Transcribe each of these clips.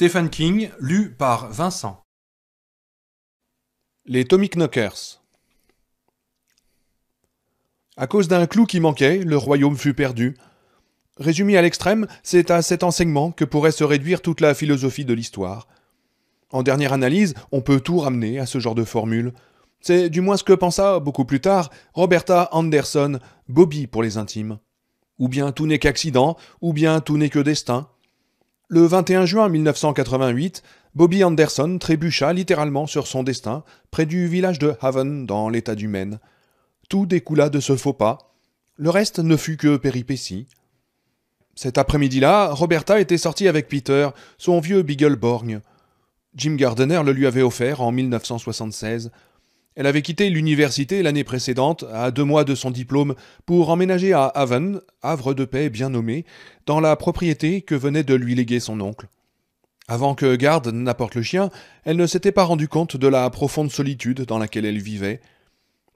Stephen King, lu par Vincent. Les Tomic Knockers. À cause d'un clou qui manquait, le royaume fut perdu. Résumé à l'extrême, c'est à cet enseignement que pourrait se réduire toute la philosophie de l'histoire. En dernière analyse, on peut tout ramener à ce genre de formule. C'est du moins ce que pensa, beaucoup plus tard, Roberta Anderson, Bobby pour les intimes. Ou bien tout n'est qu'accident, ou bien tout n'est que destin. Le 21 juin 1988, Bobby Anderson trébucha littéralement sur son destin près du village de Haven dans l'État du Maine. Tout découla de ce faux pas. Le reste ne fut que péripétie. Cet après-midi-là, Roberta était sortie avec Peter, son vieux Beagle Jim Gardener le lui avait offert en 1976. Elle avait quitté l'université l'année précédente, à deux mois de son diplôme, pour emménager à Haven, havre de paix bien nommé, dans la propriété que venait de lui léguer son oncle. Avant que Garde n'apporte le chien, elle ne s'était pas rendue compte de la profonde solitude dans laquelle elle vivait.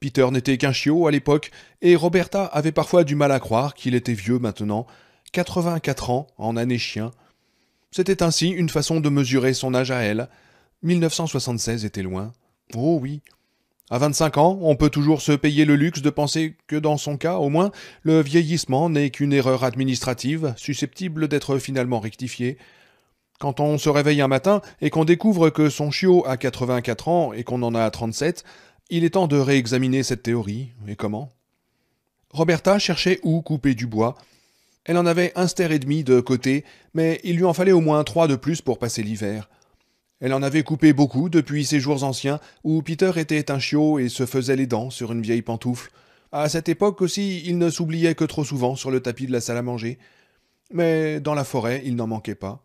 Peter n'était qu'un chiot à l'époque, et Roberta avait parfois du mal à croire qu'il était vieux maintenant, 84 ans en année chien. C'était ainsi une façon de mesurer son âge à elle. 1976 était loin. Oh oui, à 25 ans, on peut toujours se payer le luxe de penser que dans son cas, au moins, le vieillissement n'est qu'une erreur administrative, susceptible d'être finalement rectifiée. Quand on se réveille un matin et qu'on découvre que son chiot a 84 ans et qu'on en a 37, il est temps de réexaminer cette théorie, et comment Roberta cherchait où couper du bois. Elle en avait un stère et demi de côté, mais il lui en fallait au moins trois de plus pour passer l'hiver. Elle en avait coupé beaucoup depuis ses jours anciens, où Peter était un chiot et se faisait les dents sur une vieille pantoufle. À cette époque aussi, il ne s'oubliait que trop souvent sur le tapis de la salle à manger. Mais dans la forêt, il n'en manquait pas.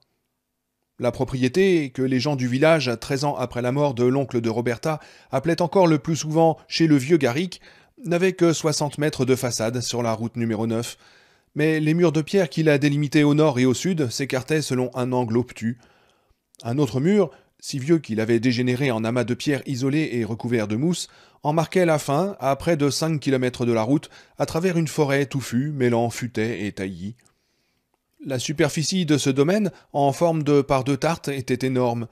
La propriété, que les gens du village, treize ans après la mort de l'oncle de Roberta, appelaient encore le plus souvent chez le vieux Garrick, n'avait que soixante mètres de façade sur la route numéro 9, mais les murs de pierre qui la délimitaient au nord et au sud s'écartaient selon un angle obtus, un autre mur, si vieux qu'il avait dégénéré en amas de pierres isolées et recouverts de mousse, en marquait la fin, à près de cinq kilomètres de la route, à travers une forêt touffue, mêlant futaies et taillis. La superficie de ce domaine, en forme de part de tarte, était énorme.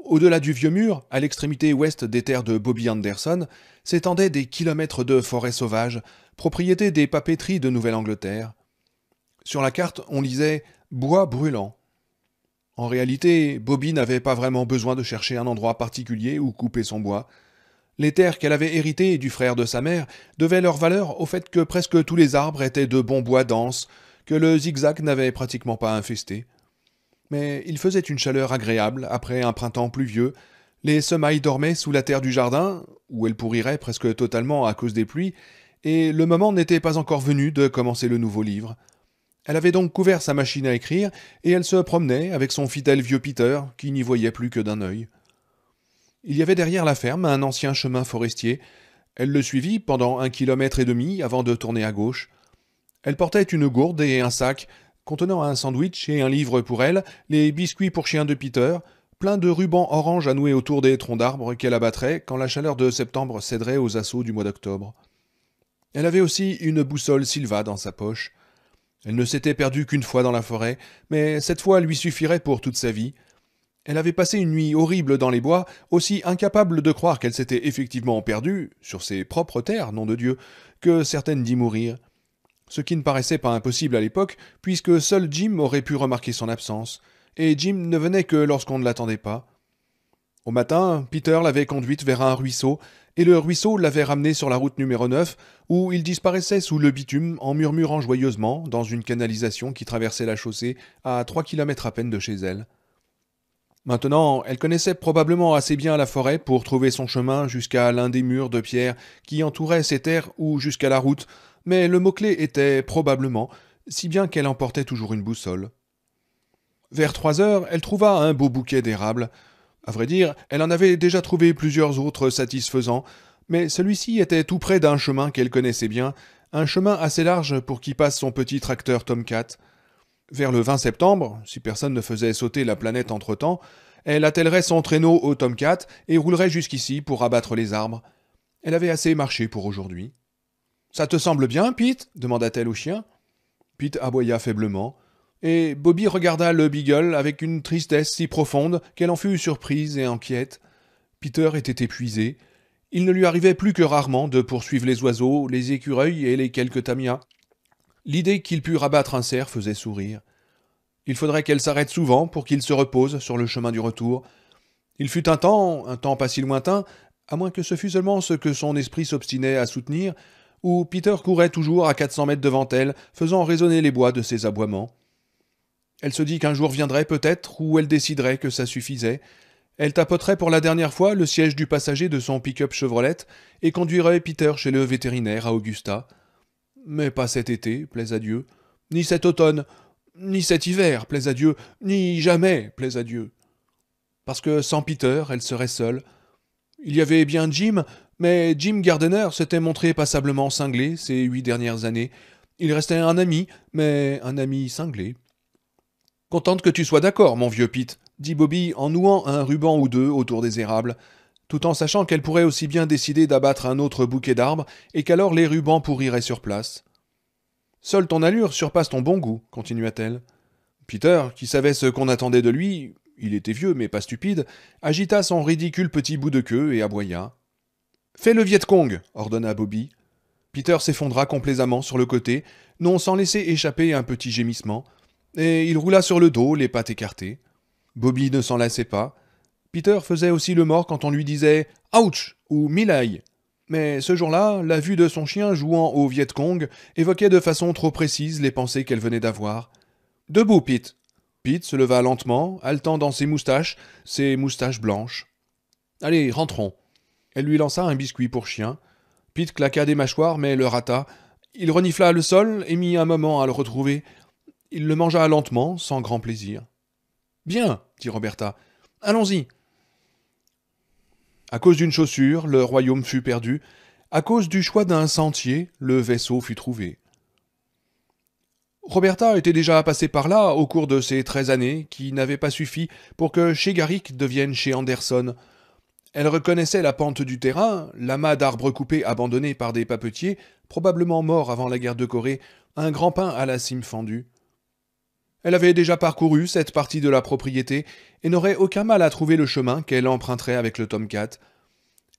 Au-delà du vieux mur, à l'extrémité ouest des terres de Bobby Anderson, s'étendaient des kilomètres de forêts sauvages, propriété des papeteries de Nouvelle-Angleterre. Sur la carte, on lisait Bois brûlant. En réalité, Bobby n'avait pas vraiment besoin de chercher un endroit particulier où couper son bois. Les terres qu'elle avait héritées du frère de sa mère devaient leur valeur au fait que presque tous les arbres étaient de bons bois denses, que le zigzag n'avait pratiquement pas infesté. Mais il faisait une chaleur agréable après un printemps pluvieux, les semailles dormaient sous la terre du jardin, où elles pourriraient presque totalement à cause des pluies, et le moment n'était pas encore venu de commencer le nouveau livre. Elle avait donc couvert sa machine à écrire, et elle se promenait avec son fidèle vieux Peter, qui n'y voyait plus que d'un œil. Il y avait derrière la ferme un ancien chemin forestier. Elle le suivit pendant un kilomètre et demi avant de tourner à gauche. Elle portait une gourde et un sac, contenant un sandwich et un livre pour elle, les biscuits pour chiens de Peter, plein de rubans orange à nouer autour des troncs d'arbres qu'elle abattrait quand la chaleur de septembre céderait aux assauts du mois d'octobre. Elle avait aussi une boussole Silva dans sa poche. Elle ne s'était perdue qu'une fois dans la forêt, mais cette fois lui suffirait pour toute sa vie. Elle avait passé une nuit horrible dans les bois, aussi incapable de croire qu'elle s'était effectivement perdue, sur ses propres terres, nom de Dieu, que certaines d'y mourir. Ce qui ne paraissait pas impossible à l'époque, puisque seul Jim aurait pu remarquer son absence, et Jim ne venait que lorsqu'on ne l'attendait pas. Au matin, Peter l'avait conduite vers un ruisseau, et le ruisseau l'avait ramenée sur la route numéro 9, où il disparaissait sous le bitume en murmurant joyeusement dans une canalisation qui traversait la chaussée à trois kilomètres à peine de chez elle. Maintenant, elle connaissait probablement assez bien la forêt pour trouver son chemin jusqu'à l'un des murs de pierre qui entouraient ces terres ou jusqu'à la route, mais le mot-clé était probablement, si bien qu'elle emportait toujours une boussole. Vers trois heures, elle trouva un beau bouquet d'érable, à vrai dire, elle en avait déjà trouvé plusieurs autres satisfaisants, mais celui-ci était tout près d'un chemin qu'elle connaissait bien, un chemin assez large pour qui passe son petit tracteur Tomcat. Vers le 20 septembre, si personne ne faisait sauter la planète entre-temps, elle attellerait son traîneau au Tomcat et roulerait jusqu'ici pour abattre les arbres. Elle avait assez marché pour aujourd'hui. Ça te semble bien, Pete demanda-t-elle au chien. Pete aboya faiblement et Bobby regarda le Beagle avec une tristesse si profonde qu'elle en fut surprise et inquiète. Peter était épuisé. Il ne lui arrivait plus que rarement de poursuivre les oiseaux, les écureuils et les quelques tamias. L'idée qu'il pût rabattre un cerf faisait sourire. Il faudrait qu'elle s'arrête souvent pour qu'il se repose sur le chemin du retour. Il fut un temps, un temps pas si lointain, à moins que ce fût seulement ce que son esprit s'obstinait à soutenir, où Peter courait toujours à quatre cents mètres devant elle, faisant résonner les bois de ses aboiements. Elle se dit qu'un jour viendrait peut-être où elle déciderait que ça suffisait. Elle tapoterait pour la dernière fois le siège du passager de son pick-up Chevrolet et conduirait Peter chez le vétérinaire à Augusta. Mais pas cet été, plaise à Dieu, ni cet automne, ni cet hiver, plaise à Dieu, ni jamais, plaise à Dieu. Parce que sans Peter, elle serait seule. Il y avait bien Jim, mais Jim Gardener s'était montré passablement cinglé ces huit dernières années. Il restait un ami, mais un ami cinglé. Contente que tu sois d'accord, mon vieux Pete, dit Bobby en nouant un ruban ou deux autour des érables, tout en sachant qu'elle pourrait aussi bien décider d'abattre un autre bouquet d'arbres et qu'alors les rubans pourriraient sur place. Seule ton allure surpasse ton bon goût, continua-t-elle. Peter, qui savait ce qu'on attendait de lui, il était vieux mais pas stupide, agita son ridicule petit bout de queue et aboya. Fais le Viet Cong ordonna Bobby. Peter s'effondra complaisamment sur le côté, non sans laisser échapper un petit gémissement, et il roula sur le dos, les pattes écartées. Bobby ne s'en lassait pas. Peter faisait aussi le mort quand on lui disait Ouch ou Milaï. Mais ce jour-là, la vue de son chien jouant au Viet Cong évoquait de façon trop précise les pensées qu'elle venait d'avoir. Debout, Pete Pete se leva lentement, haletant dans ses moustaches, ses moustaches blanches. Allez, rentrons. Elle lui lança un biscuit pour chien. Pete claqua des mâchoires, mais le rata. Il renifla le sol et mit un moment à le retrouver. Il le mangea lentement, sans grand plaisir. Bien, dit Roberta, allons-y. À cause d'une chaussure, le royaume fut perdu. À cause du choix d'un sentier, le vaisseau fut trouvé. Roberta était déjà passée par là au cours de ces treize années qui n'avaient pas suffi pour que chez Garrick devienne chez Anderson. Elle reconnaissait la pente du terrain, l'amas d'arbres coupés abandonnés par des papetiers, probablement morts avant la guerre de Corée, un grand pain à la cime fendue. Elle avait déjà parcouru cette partie de la propriété et n'aurait aucun mal à trouver le chemin qu'elle emprunterait avec le Tomcat.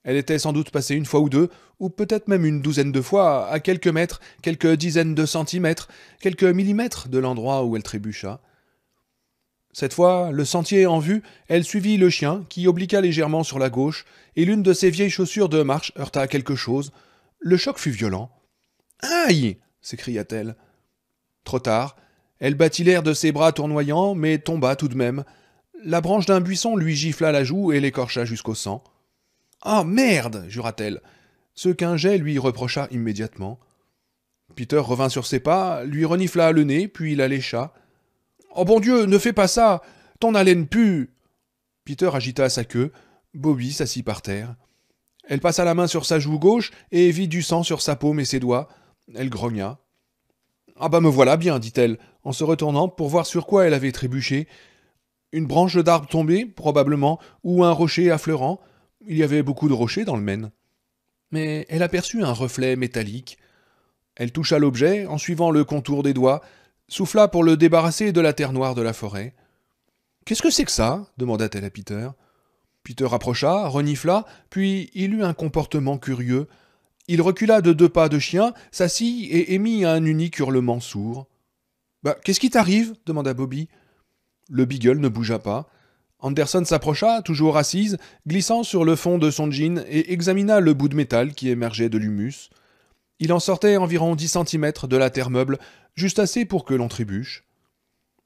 Elle était sans doute passée une fois ou deux, ou peut-être même une douzaine de fois, à quelques mètres, quelques dizaines de centimètres, quelques millimètres de l'endroit où elle trébucha. Cette fois, le sentier en vue, elle suivit le chien, qui obliqua légèrement sur la gauche, et l'une de ses vieilles chaussures de marche heurta quelque chose. Le choc fut violent. Aïe s'écria-t-elle. Trop tard, elle battit l'air de ses bras tournoyants, mais tomba tout de même. La branche d'un buisson lui gifla la joue et l'écorcha jusqu'au sang. Ah merde jura-t-elle, ce qu'un jet lui reprocha immédiatement. Peter revint sur ses pas, lui renifla le nez, puis la lécha. Oh bon Dieu, ne fais pas ça Ton haleine pue Peter agita sa queue. Bobby s'assit par terre. Elle passa la main sur sa joue gauche et vit du sang sur sa paume et ses doigts. Elle grogna. Ah bah ben me voilà bien, dit-elle en se retournant pour voir sur quoi elle avait trébuché. Une branche d'arbre tombée, probablement, ou un rocher affleurant. Il y avait beaucoup de rochers dans le Maine. Mais elle aperçut un reflet métallique. Elle toucha l'objet en suivant le contour des doigts, souffla pour le débarrasser de la terre noire de la forêt. Qu'est-ce que c'est que ça demanda-t-elle à Peter. Peter approcha, renifla, puis il eut un comportement curieux. Il recula de deux pas de chien, s'assit et émit un unique hurlement sourd. Bah, qu'est-ce qui t'arrive demanda Bobby. Le Beagle ne bougea pas. Anderson s'approcha, toujours assise, glissant sur le fond de son jean et examina le bout de métal qui émergeait de l'humus. Il en sortait environ dix centimètres de la terre meuble, juste assez pour que l'on trébuche.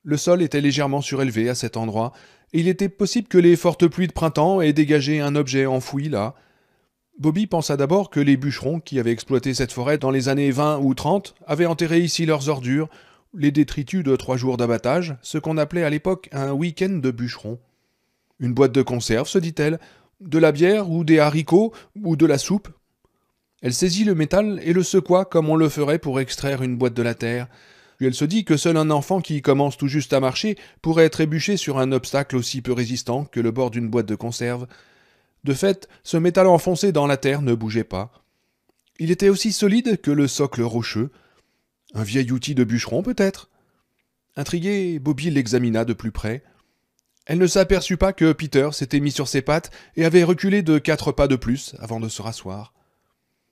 Le sol était légèrement surélevé à cet endroit, et il était possible que les fortes pluies de printemps aient dégagé un objet enfoui là. Bobby pensa d'abord que les bûcherons qui avaient exploité cette forêt dans les années vingt ou trente avaient enterré ici leurs ordures, les détritus de trois jours d'abattage, ce qu'on appelait à l'époque un week-end de bûcheron. Une boîte de conserve, se dit-elle, de la bière ou des haricots ou de la soupe. Elle saisit le métal et le secoua comme on le ferait pour extraire une boîte de la terre. Puis elle se dit que seul un enfant qui commence tout juste à marcher pourrait trébucher sur un obstacle aussi peu résistant que le bord d'une boîte de conserve. De fait, ce métal enfoncé dans la terre ne bougeait pas. Il était aussi solide que le socle rocheux, un vieil outil de bûcheron, peut-être Intrigué, Bobby l'examina de plus près. Elle ne s'aperçut pas que Peter s'était mis sur ses pattes et avait reculé de quatre pas de plus avant de se rasseoir.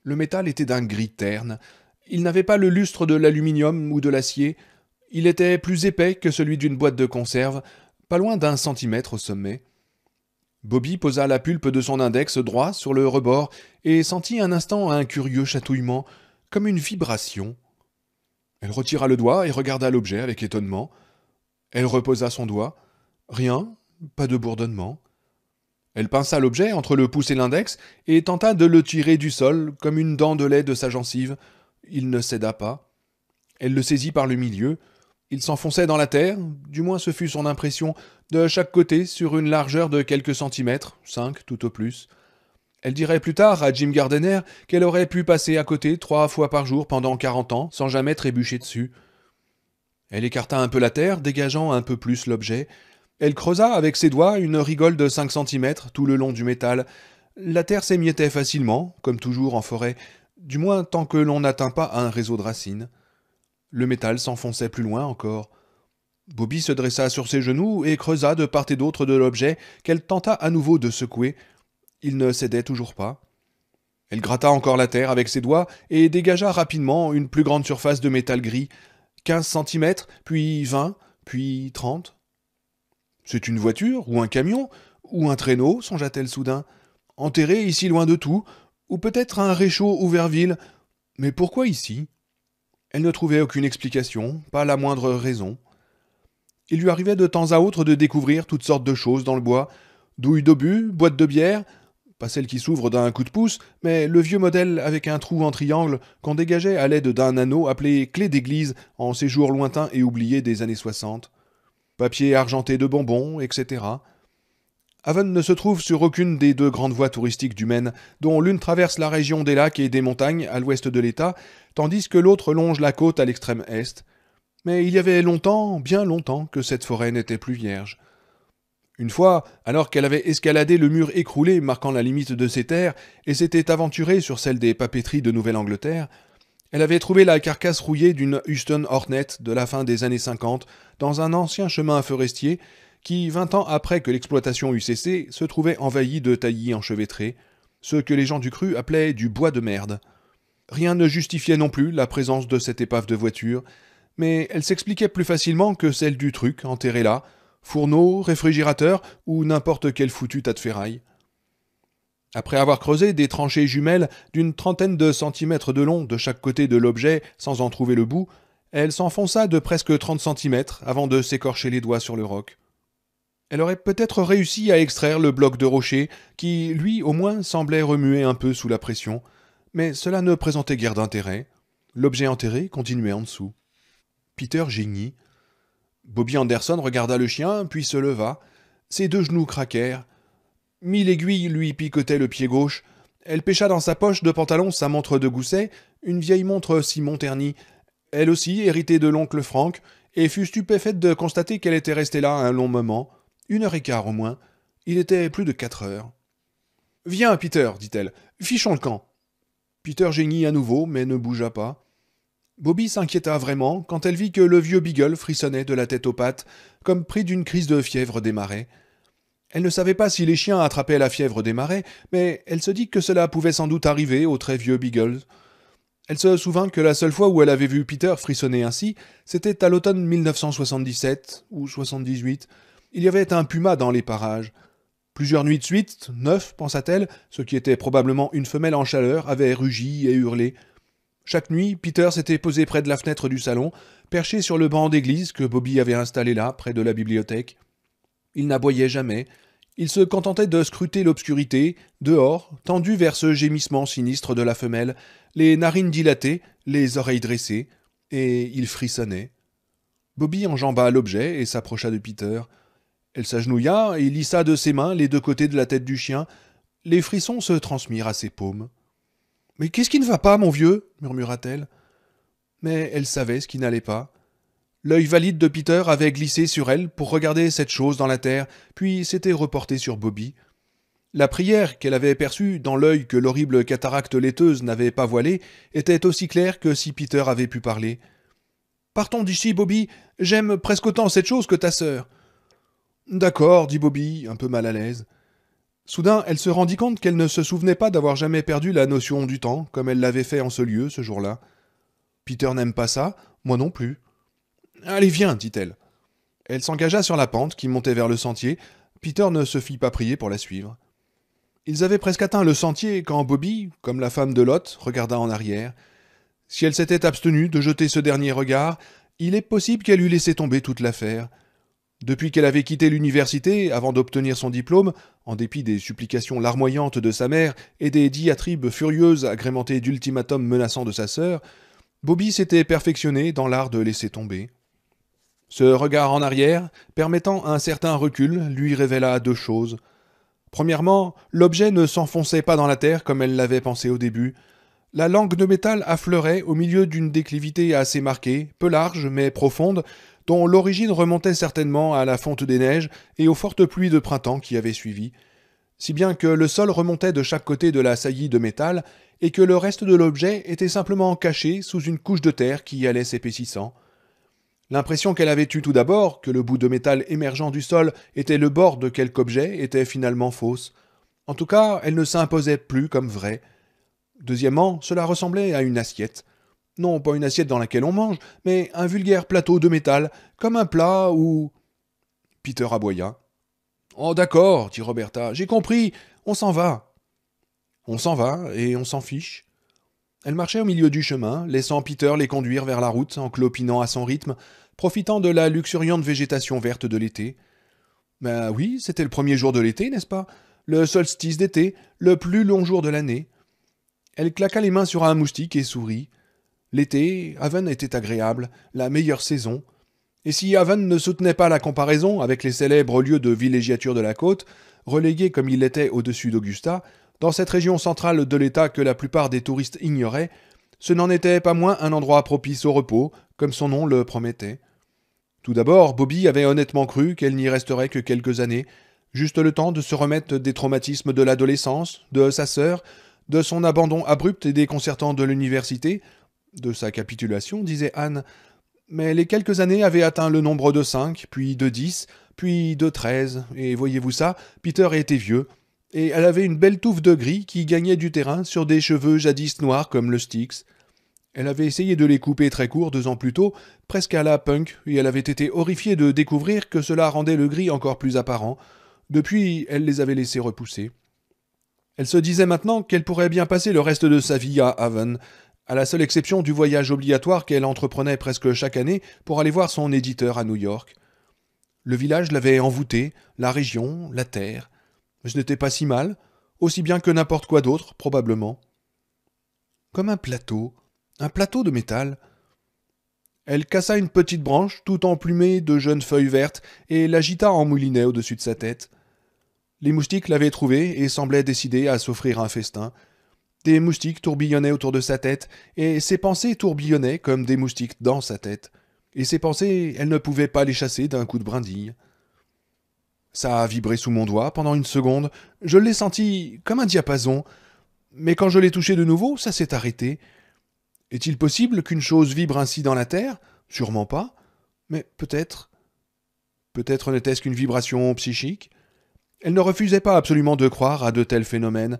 Le métal était d'un gris terne. Il n'avait pas le lustre de l'aluminium ou de l'acier. Il était plus épais que celui d'une boîte de conserve, pas loin d'un centimètre au sommet. Bobby posa la pulpe de son index droit sur le rebord et sentit un instant un curieux chatouillement, comme une vibration. Elle retira le doigt et regarda l'objet avec étonnement. Elle reposa son doigt. Rien, pas de bourdonnement. Elle pinça l'objet entre le pouce et l'index et tenta de le tirer du sol comme une dent de lait de sa gencive. Il ne céda pas. Elle le saisit par le milieu. Il s'enfonçait dans la terre, du moins ce fut son impression, de chaque côté sur une largeur de quelques centimètres, cinq tout au plus. Elle dirait plus tard à Jim Gardener qu'elle aurait pu passer à côté trois fois par jour pendant quarante ans sans jamais trébucher dessus. Elle écarta un peu la terre, dégageant un peu plus l'objet. Elle creusa avec ses doigts une rigole de cinq centimètres tout le long du métal. La terre s'émiettait facilement, comme toujours en forêt, du moins tant que l'on n'atteint pas un réseau de racines. Le métal s'enfonçait plus loin encore. Bobby se dressa sur ses genoux et creusa de part et d'autre de l'objet qu'elle tenta à nouveau de secouer. Il ne cédait toujours pas. Elle gratta encore la terre avec ses doigts et dégagea rapidement une plus grande surface de métal gris, quinze centimètres, puis vingt, puis trente. « C'est une voiture, ou un camion, ou un traîneau, songea-t-elle soudain, enterré ici loin de tout, ou peut-être un réchaud Ouverville. Mais pourquoi ici Elle ne trouvait aucune explication, pas la moindre raison. Il lui arrivait de temps à autre de découvrir toutes sortes de choses dans le bois, douilles d'obus, boîtes de bière, pas celle qui s'ouvre d'un coup de pouce, mais le vieux modèle avec un trou en triangle qu'on dégageait à l'aide d'un anneau appelé clé d'église en séjour lointain et oublié des années 60. Papier argenté de bonbons, etc. Haven ne se trouve sur aucune des deux grandes voies touristiques du Maine, dont l'une traverse la région des lacs et des montagnes à l'ouest de l'État, tandis que l'autre longe la côte à l'extrême est. Mais il y avait longtemps, bien longtemps, que cette forêt n'était plus vierge. Une fois, alors qu'elle avait escaladé le mur écroulé marquant la limite de ses terres et s'était aventurée sur celle des papeteries de Nouvelle-Angleterre, elle avait trouvé la carcasse rouillée d'une Houston Hornet de la fin des années 50 dans un ancien chemin forestier qui, vingt ans après que l'exploitation eut cessé, se trouvait envahie de taillis enchevêtrés, ce que les gens du cru appelaient du bois de merde. Rien ne justifiait non plus la présence de cette épave de voiture, mais elle s'expliquait plus facilement que celle du truc enterré là, fourneau, réfrigérateur ou n'importe quel foutu tas de ferraille. Après avoir creusé des tranchées jumelles d'une trentaine de centimètres de long de chaque côté de l'objet sans en trouver le bout, elle s'enfonça de presque trente centimètres avant de s'écorcher les doigts sur le roc. Elle aurait peut-être réussi à extraire le bloc de rocher qui, lui au moins, semblait remuer un peu sous la pression, mais cela ne présentait guère d'intérêt. L'objet enterré continuait en dessous. Peter gignit. Bobby Anderson regarda le chien, puis se leva. Ses deux genoux craquèrent. Mille aiguilles lui picotaient le pied gauche. Elle pêcha dans sa poche de pantalon sa montre de gousset, une vieille montre Simon Terny, elle aussi héritée de l'oncle Franck, et fut stupéfaite de constater qu'elle était restée là un long moment, une heure et quart au moins. Il était plus de quatre heures. Viens, Peter, dit-elle, fichons le camp. Peter geignit à nouveau, mais ne bougea pas. Bobby s'inquiéta vraiment quand elle vit que le vieux Beagle frissonnait de la tête aux pattes, comme pris d'une crise de fièvre des marais. Elle ne savait pas si les chiens attrapaient la fièvre des marais, mais elle se dit que cela pouvait sans doute arriver au très vieux Beagle. Elle se souvint que la seule fois où elle avait vu Peter frissonner ainsi, c'était à l'automne 1977 ou 78. Il y avait un puma dans les parages. Plusieurs nuits de suite, neuf, pensa-t-elle, ce qui était probablement une femelle en chaleur, avait rugi et hurlé. Chaque nuit, Peter s'était posé près de la fenêtre du salon, perché sur le banc d'église que Bobby avait installé là, près de la bibliothèque. Il n'aboyait jamais, il se contentait de scruter l'obscurité, dehors, tendu vers ce gémissement sinistre de la femelle, les narines dilatées, les oreilles dressées, et il frissonnait. Bobby enjamba l'objet et s'approcha de Peter. Elle s'agenouilla et lissa de ses mains les deux côtés de la tête du chien. Les frissons se transmirent à ses paumes. Mais qu'est-ce qui ne va pas, mon vieux murmura-t-elle. Mais elle savait ce qui n'allait pas. L'œil valide de Peter avait glissé sur elle pour regarder cette chose dans la terre, puis s'était reporté sur Bobby. La prière qu'elle avait perçue dans l'œil que l'horrible cataracte laiteuse n'avait pas voilé était aussi claire que si Peter avait pu parler. Partons d'ici, Bobby. J'aime presque autant cette chose que ta sœur. D'accord, dit Bobby, un peu mal à l'aise. Soudain, elle se rendit compte qu'elle ne se souvenait pas d'avoir jamais perdu la notion du temps, comme elle l'avait fait en ce lieu ce jour-là. Peter n'aime pas ça, moi non plus. Allez, viens, dit-elle. Elle, s'engagea sur la pente qui montait vers le sentier. Peter ne se fit pas prier pour la suivre. Ils avaient presque atteint le sentier quand Bobby, comme la femme de Lot, regarda en arrière. Si elle s'était abstenue de jeter ce dernier regard, il est possible qu'elle eût laissé tomber toute l'affaire. Depuis qu'elle avait quitté l'université, avant d'obtenir son diplôme, en dépit des supplications larmoyantes de sa mère et des diatribes furieuses agrémentées d'ultimatums menaçants de sa sœur, Bobby s'était perfectionné dans l'art de laisser tomber. Ce regard en arrière, permettant un certain recul, lui révéla deux choses. Premièrement, l'objet ne s'enfonçait pas dans la terre comme elle l'avait pensé au début. La langue de métal affleurait au milieu d'une déclivité assez marquée, peu large mais profonde, dont l'origine remontait certainement à la fonte des neiges et aux fortes pluies de printemps qui avaient suivi, si bien que le sol remontait de chaque côté de la saillie de métal et que le reste de l'objet était simplement caché sous une couche de terre qui y allait s'épaississant. L'impression qu'elle avait eue tout d'abord, que le bout de métal émergeant du sol était le bord de quelque objet, était finalement fausse. En tout cas, elle ne s'imposait plus comme vraie. Deuxièmement, cela ressemblait à une assiette non pas une assiette dans laquelle on mange, mais un vulgaire plateau de métal, comme un plat ou... Peter aboya. Oh d'accord, dit Roberta, j'ai compris, on s'en va. On s'en va, et on s'en fiche. Elle marchait au milieu du chemin, laissant Peter les conduire vers la route en clopinant à son rythme, profitant de la luxuriante végétation verte de l'été. Ben oui, c'était le premier jour de l'été, n'est-ce pas Le solstice d'été, le plus long jour de l'année. Elle claqua les mains sur un moustique et sourit. L'été, Haven était agréable, la meilleure saison, et si Haven ne soutenait pas la comparaison avec les célèbres lieux de villégiature de la côte, relégués comme il l'était au-dessus d'Augusta, dans cette région centrale de l'État que la plupart des touristes ignoraient, ce n'en était pas moins un endroit propice au repos, comme son nom le promettait. Tout d'abord, Bobby avait honnêtement cru qu'elle n'y resterait que quelques années, juste le temps de se remettre des traumatismes de l'adolescence, de sa sœur, de son abandon abrupt et déconcertant de l'université, de sa capitulation, disait Anne mais les quelques années avaient atteint le nombre de cinq, puis de dix, puis de treize, et voyez-vous ça, Peter était vieux, et elle avait une belle touffe de gris qui gagnait du terrain sur des cheveux jadis noirs comme le Styx. Elle avait essayé de les couper très court deux ans plus tôt, presque à la punk, et elle avait été horrifiée de découvrir que cela rendait le gris encore plus apparent. Depuis, elle les avait laissés repousser. Elle se disait maintenant qu'elle pourrait bien passer le reste de sa vie à Haven, à la seule exception du voyage obligatoire qu'elle entreprenait presque chaque année pour aller voir son éditeur à New York. Le village l'avait envoûté, la région, la terre. Ce n'était pas si mal, aussi bien que n'importe quoi d'autre, probablement. Comme un plateau, un plateau de métal. Elle cassa une petite branche, tout emplumée de jeunes feuilles vertes, et l'agita en moulinet au-dessus de sa tête. Les moustiques l'avaient trouvée et semblaient décidés à s'offrir un festin. Des moustiques tourbillonnaient autour de sa tête, et ses pensées tourbillonnaient comme des moustiques dans sa tête. Et ses pensées, elle ne pouvait pas les chasser d'un coup de brindille. Ça a vibré sous mon doigt pendant une seconde, je l'ai senti comme un diapason, mais quand je l'ai touché de nouveau, ça s'est arrêté. Est-il possible qu'une chose vibre ainsi dans la Terre Sûrement pas, mais peut-être. Peut-être n'était-ce qu'une vibration psychique. Elle ne refusait pas absolument de croire à de tels phénomènes,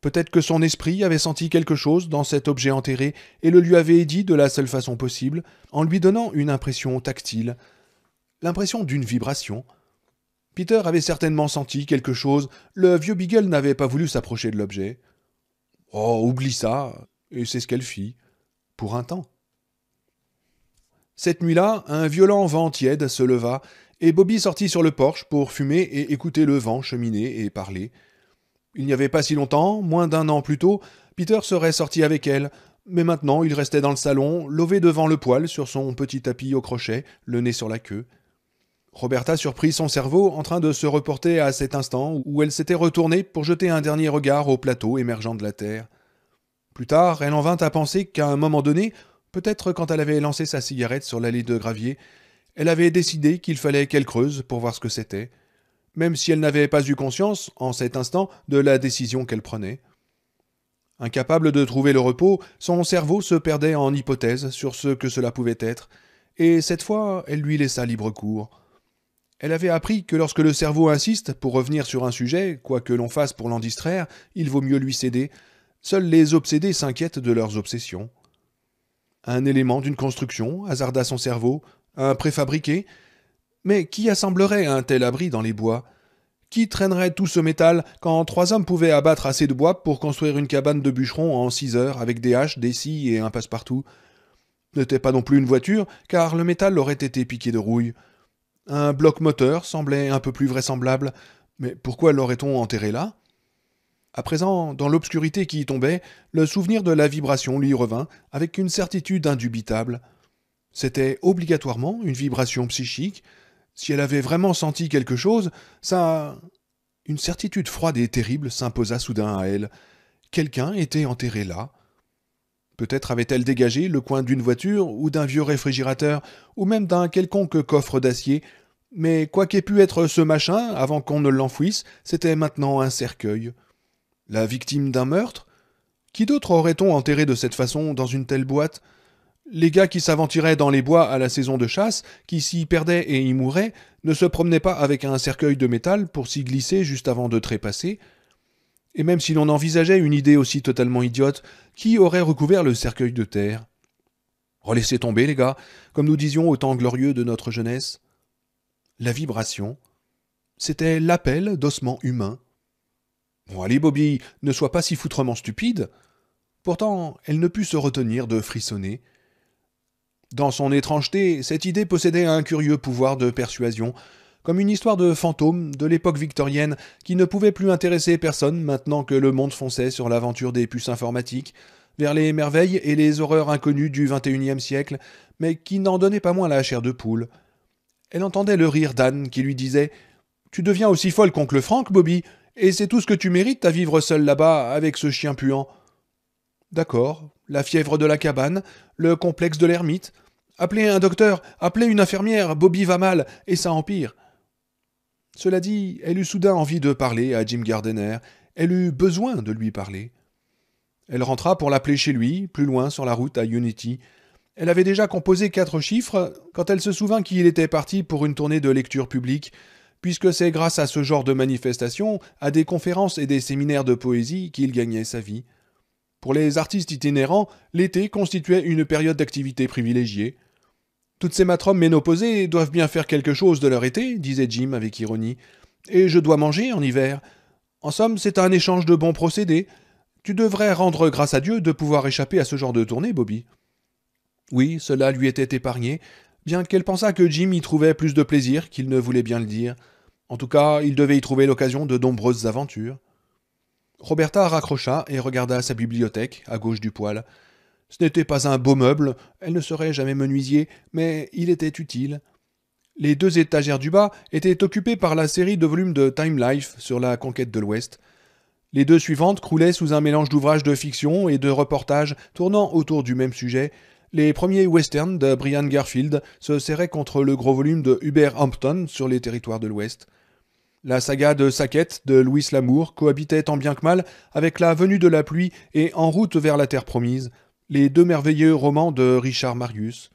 Peut-être que son esprit avait senti quelque chose dans cet objet enterré et le lui avait dit de la seule façon possible, en lui donnant une impression tactile, l'impression d'une vibration. Peter avait certainement senti quelque chose, le vieux Beagle n'avait pas voulu s'approcher de l'objet. Oh, oublie ça, et c'est ce qu'elle fit, pour un temps. Cette nuit-là, un violent vent tiède se leva, et Bobby sortit sur le porche pour fumer et écouter le vent cheminer et parler. Il n'y avait pas si longtemps, moins d'un an plus tôt, Peter serait sorti avec elle, mais maintenant il restait dans le salon, lové devant le poêle sur son petit tapis au crochet, le nez sur la queue. Roberta surprit son cerveau en train de se reporter à cet instant où elle s'était retournée pour jeter un dernier regard au plateau émergeant de la terre. Plus tard, elle en vint à penser qu'à un moment donné, peut-être quand elle avait lancé sa cigarette sur l'allée de gravier, elle avait décidé qu'il fallait qu'elle creuse pour voir ce que c'était même si elle n'avait pas eu conscience, en cet instant, de la décision qu'elle prenait. Incapable de trouver le repos, son cerveau se perdait en hypothèses sur ce que cela pouvait être, et cette fois elle lui laissa libre cours. Elle avait appris que lorsque le cerveau insiste pour revenir sur un sujet, quoi que l'on fasse pour l'en distraire, il vaut mieux lui céder. Seuls les obsédés s'inquiètent de leurs obsessions. Un élément d'une construction hasarda son cerveau, un préfabriqué, mais qui assemblerait un tel abri dans les bois Qui traînerait tout ce métal quand trois hommes pouvaient abattre assez de bois pour construire une cabane de bûcheron en six heures avec des haches, des scies et un passe-partout N'était pas non plus une voiture, car le métal aurait été piqué de rouille. Un bloc moteur semblait un peu plus vraisemblable, mais pourquoi l'aurait-on enterré là À présent, dans l'obscurité qui y tombait, le souvenir de la vibration lui revint avec une certitude indubitable. C'était obligatoirement une vibration psychique, si elle avait vraiment senti quelque chose, ça. Une certitude froide et terrible s'imposa soudain à elle. Quelqu'un était enterré là. Peut-être avait-elle dégagé le coin d'une voiture ou d'un vieux réfrigérateur ou même d'un quelconque coffre d'acier, mais quoi qu'ait pu être ce machin avant qu'on ne l'enfouisse, c'était maintenant un cercueil. La victime d'un meurtre Qui d'autre aurait-on enterré de cette façon dans une telle boîte les gars qui s'aventuraient dans les bois à la saison de chasse, qui s'y perdaient et y mouraient, ne se promenaient pas avec un cercueil de métal pour s'y glisser juste avant de trépasser. Et même si l'on envisageait une idée aussi totalement idiote, qui aurait recouvert le cercueil de terre Relaissez oh, tomber, les gars, comme nous disions au temps glorieux de notre jeunesse. La vibration, c'était l'appel d'ossements humains. Bon, allez, Bobby, ne sois pas si foutrement stupide. Pourtant, elle ne put se retenir de frissonner. Dans son étrangeté, cette idée possédait un curieux pouvoir de persuasion, comme une histoire de fantôme de l'époque victorienne qui ne pouvait plus intéresser personne maintenant que le monde fonçait sur l'aventure des puces informatiques, vers les merveilles et les horreurs inconnues du XXIe siècle, mais qui n'en donnait pas moins la chair de poule. Elle entendait le rire d'Anne qui lui disait Tu deviens aussi folle qu'oncle Franck, Bobby, et c'est tout ce que tu mérites à vivre seul là-bas avec ce chien puant. D'accord, la fièvre de la cabane, le complexe de l'ermite. Appelez un docteur, appelez une infirmière, Bobby va mal, et ça empire. Cela dit, elle eut soudain envie de parler à Jim Gardener. elle eut besoin de lui parler. Elle rentra pour l'appeler chez lui, plus loin sur la route à Unity. Elle avait déjà composé quatre chiffres quand elle se souvint qu'il était parti pour une tournée de lecture publique, puisque c'est grâce à ce genre de manifestations, à des conférences et des séminaires de poésie qu'il gagnait sa vie. Pour les artistes itinérants, l'été constituait une période d'activité privilégiée. Toutes ces matrones ménopausées doivent bien faire quelque chose de leur été, disait Jim avec ironie. Et je dois manger en hiver. En somme, c'est un échange de bons procédés. Tu devrais rendre grâce à Dieu de pouvoir échapper à ce genre de tournée, Bobby. Oui, cela lui était épargné, bien qu'elle pensât que Jim y trouvait plus de plaisir qu'il ne voulait bien le dire. En tout cas, il devait y trouver l'occasion de nombreuses aventures. Roberta raccrocha et regarda sa bibliothèque, à gauche du poêle. Ce n'était pas un beau meuble, elle ne serait jamais menuisier, mais il était utile. Les deux étagères du bas étaient occupées par la série de volumes de Time Life sur la conquête de l'Ouest. Les deux suivantes croulaient sous un mélange d'ouvrages de fiction et de reportages tournant autour du même sujet. Les premiers westerns de Brian Garfield se serraient contre le gros volume de Hubert Hampton sur les territoires de l'Ouest. La saga de Sackett de Louis Lamour cohabitait tant bien que mal avec la venue de la pluie et En route vers la terre promise, les deux merveilleux romans de Richard Marius.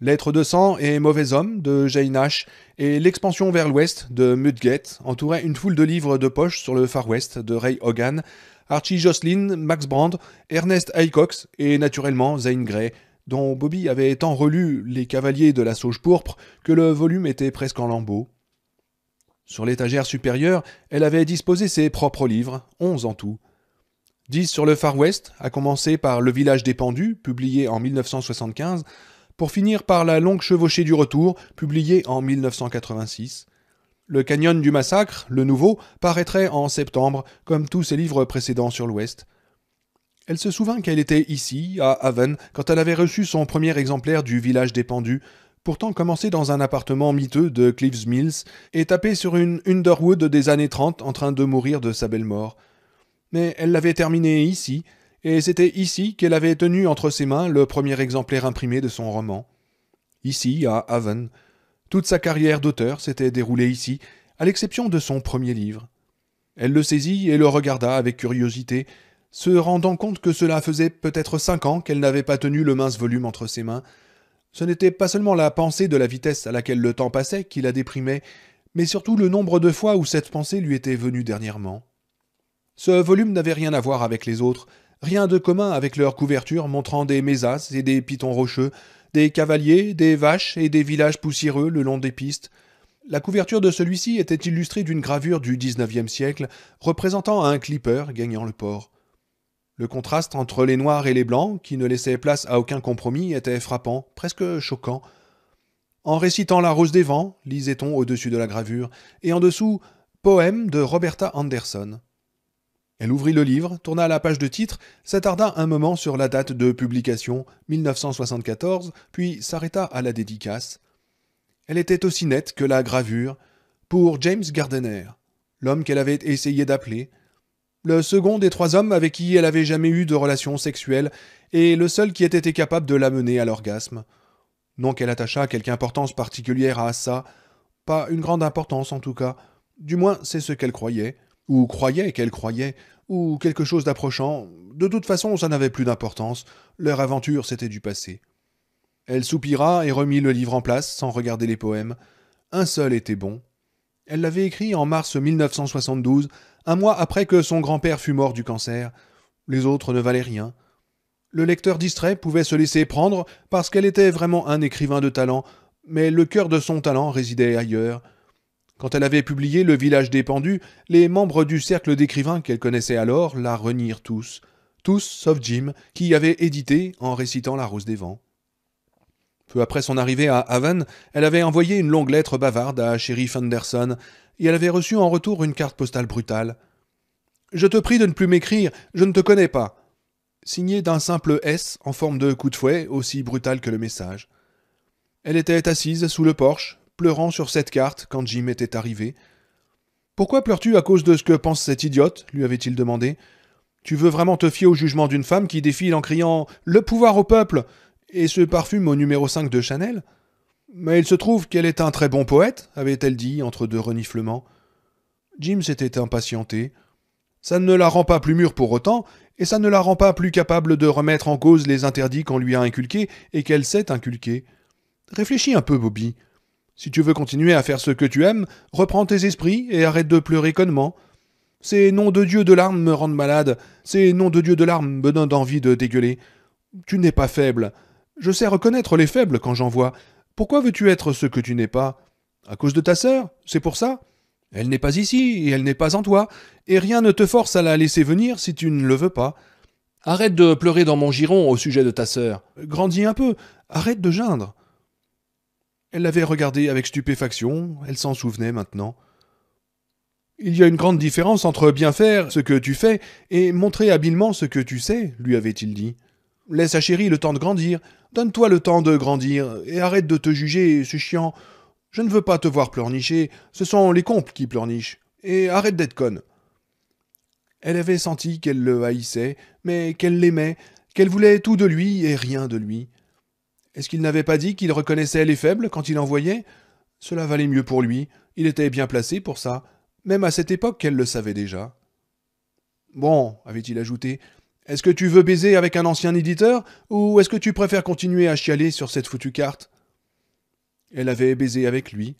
L'être de sang et Mauvais homme de Jane Ash et L'expansion vers l'ouest de Mudgate entouraient une foule de livres de poche sur le Far West de Ray Hogan, Archie Jocelyn, Max Brand, Ernest Haycox et naturellement Zane Gray, dont Bobby avait tant relu Les Cavaliers de la Sauge Pourpre que le volume était presque en lambeaux. Sur l'étagère supérieure, elle avait disposé ses propres livres, onze en tout. Dix sur le Far West, à commencer par Le village des pendus, publié en 1975, pour finir par La longue chevauchée du retour, publié en 1986. Le Canyon du massacre, le nouveau, paraîtrait en septembre, comme tous ses livres précédents sur l'Ouest. Elle se souvint qu'elle était ici, à Haven, quand elle avait reçu son premier exemplaire du Village des Pendus, Pourtant, commencer dans un appartement miteux de Cliffs Mills et taper sur une Underwood des années trente en train de mourir de sa belle mort. Mais elle l'avait terminé ici, et c'était ici qu'elle avait tenu entre ses mains le premier exemplaire imprimé de son roman. Ici, à Haven. Toute sa carrière d'auteur s'était déroulée ici, à l'exception de son premier livre. Elle le saisit et le regarda avec curiosité, se rendant compte que cela faisait peut-être cinq ans qu'elle n'avait pas tenu le mince volume entre ses mains, ce n'était pas seulement la pensée de la vitesse à laquelle le temps passait qui la déprimait, mais surtout le nombre de fois où cette pensée lui était venue dernièrement. Ce volume n'avait rien à voir avec les autres, rien de commun avec leur couverture montrant des mésas et des pitons rocheux, des cavaliers, des vaches et des villages poussiéreux le long des pistes. La couverture de celui-ci était illustrée d'une gravure du XIXe siècle représentant un clipper gagnant le port. Le contraste entre les noirs et les blancs, qui ne laissaient place à aucun compromis, était frappant, presque choquant. En récitant La Rose des Vents, lisait-on au-dessus de la gravure, et en dessous, Poème de Roberta Anderson. Elle ouvrit le livre, tourna la page de titre, s'attarda un moment sur la date de publication, 1974, puis s'arrêta à la dédicace. Elle était aussi nette que la gravure, pour James Gardener, l'homme qu'elle avait essayé d'appeler, le second des trois hommes avec qui elle avait jamais eu de relation sexuelle, et le seul qui ait été capable de l'amener à l'orgasme. Non qu'elle attachât quelque importance particulière à ça, pas une grande importance en tout cas, du moins c'est ce qu'elle croyait, ou croyait qu'elle croyait, ou quelque chose d'approchant, de toute façon ça n'avait plus d'importance, leur aventure c'était du passé. Elle soupira et remit le livre en place sans regarder les poèmes. Un seul était bon. Elle l'avait écrit en mars 1972 un mois après que son grand-père fut mort du cancer. Les autres ne valaient rien. Le lecteur distrait pouvait se laisser prendre parce qu'elle était vraiment un écrivain de talent, mais le cœur de son talent résidait ailleurs. Quand elle avait publié Le village dépendu, les membres du cercle d'écrivains qu'elle connaissait alors la renirent tous, tous sauf Jim, qui avait édité en récitant La Rose des Vents. Peu après son arrivée à Haven, elle avait envoyé une longue lettre bavarde à Sheriff Anderson, et elle avait reçu en retour une carte postale brutale. Je te prie de ne plus m'écrire, je ne te connais pas. Signée d'un simple S en forme de coup de fouet, aussi brutal que le message. Elle était assise sous le porche, pleurant sur cette carte quand Jim était arrivé. Pourquoi pleures-tu à cause de ce que pense cette idiote lui avait-il demandé. Tu veux vraiment te fier au jugement d'une femme qui défile en criant Le pouvoir au peuple et ce parfume au numéro 5 de Chanel mais il se trouve qu'elle est un très bon poète, avait-elle dit entre deux reniflements. Jim s'était impatienté. Ça ne la rend pas plus mûre pour autant, et ça ne la rend pas plus capable de remettre en cause les interdits qu'on lui a inculqués et qu'elle sait inculquer. Réfléchis un peu, Bobby. Si tu veux continuer à faire ce que tu aimes, reprends tes esprits et arrête de pleurer connement. Ces noms de Dieu de larmes me rendent malade, ces noms de Dieu de larmes me donnent envie de dégueuler. Tu n'es pas faible. Je sais reconnaître les faibles quand j'en vois, pourquoi veux-tu être ce que tu n'es pas À cause de ta sœur, c'est pour ça. Elle n'est pas ici, et elle n'est pas en toi, et rien ne te force à la laisser venir si tu ne le veux pas. Arrête de pleurer dans mon giron au sujet de ta sœur. Grandis un peu, arrête de geindre. Elle l'avait regardé avec stupéfaction, elle s'en souvenait maintenant. Il y a une grande différence entre bien faire ce que tu fais et montrer habilement ce que tu sais, lui avait-il dit. Laisse à chérie le temps de grandir. Donne-toi le temps de grandir et arrête de te juger, ce chiant. Je ne veux pas te voir pleurnicher, ce sont les comples qui pleurnichent. Et arrête d'être conne. Elle avait senti qu'elle le haïssait, mais qu'elle l'aimait, qu'elle voulait tout de lui et rien de lui. Est-ce qu'il n'avait pas dit qu'il reconnaissait les faibles quand il en voyait Cela valait mieux pour lui, il était bien placé pour ça, même à cette époque qu'elle le savait déjà. Bon, avait-il ajouté, est-ce que tu veux baiser avec un ancien éditeur ou est-ce que tu préfères continuer à chialer sur cette foutue carte Elle avait baisé avec lui.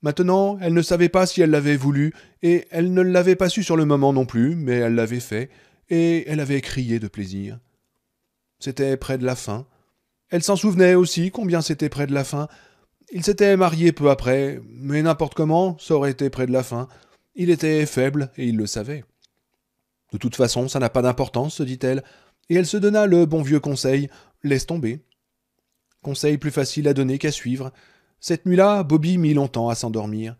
Maintenant, elle ne savait pas si elle l'avait voulu, et elle ne l'avait pas su sur le moment non plus, mais elle l'avait fait, et elle avait crié de plaisir. C'était près de la fin. Elle s'en souvenait aussi combien c'était près de la fin. Il s'était marié peu après, mais n'importe comment, ça aurait été près de la fin. Il était faible, et il le savait. De toute façon, ça n'a pas d'importance, se dit-elle, et elle se donna le bon vieux conseil laisse tomber. Conseil plus facile à donner qu'à suivre. Cette nuit-là, Bobby mit longtemps à s'endormir.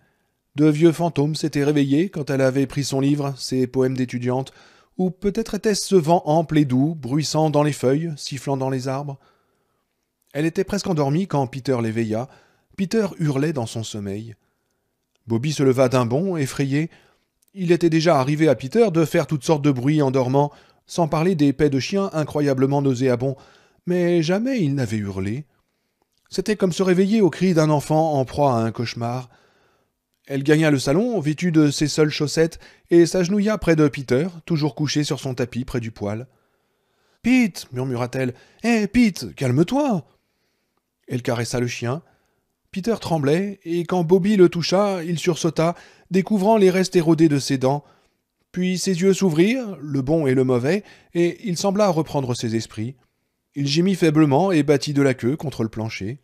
De vieux fantômes s'étaient réveillés quand elle avait pris son livre, ses poèmes d'étudiante, ou peut-être était-ce ce vent ample et doux, bruissant dans les feuilles, sifflant dans les arbres. Elle était presque endormie quand Peter l'éveilla. Peter hurlait dans son sommeil. Bobby se leva d'un bond, effrayé, il était déjà arrivé à Peter de faire toutes sortes de bruits en dormant, sans parler des pets de chiens incroyablement nauséabonds, mais jamais il n'avait hurlé. C'était comme se réveiller au cri d'un enfant en proie à un cauchemar. Elle gagna le salon, vêtue de ses seules chaussettes, et s'agenouilla près de Peter, toujours couché sur son tapis près du poêle. Pete murmura-t-elle. Hé, eh, Pete, calme-toi Elle caressa le chien, Peter tremblait, et quand Bobby le toucha, il sursauta, découvrant les restes érodés de ses dents. Puis ses yeux s'ouvrirent, le bon et le mauvais, et il sembla reprendre ses esprits. Il gémit faiblement et battit de la queue contre le plancher.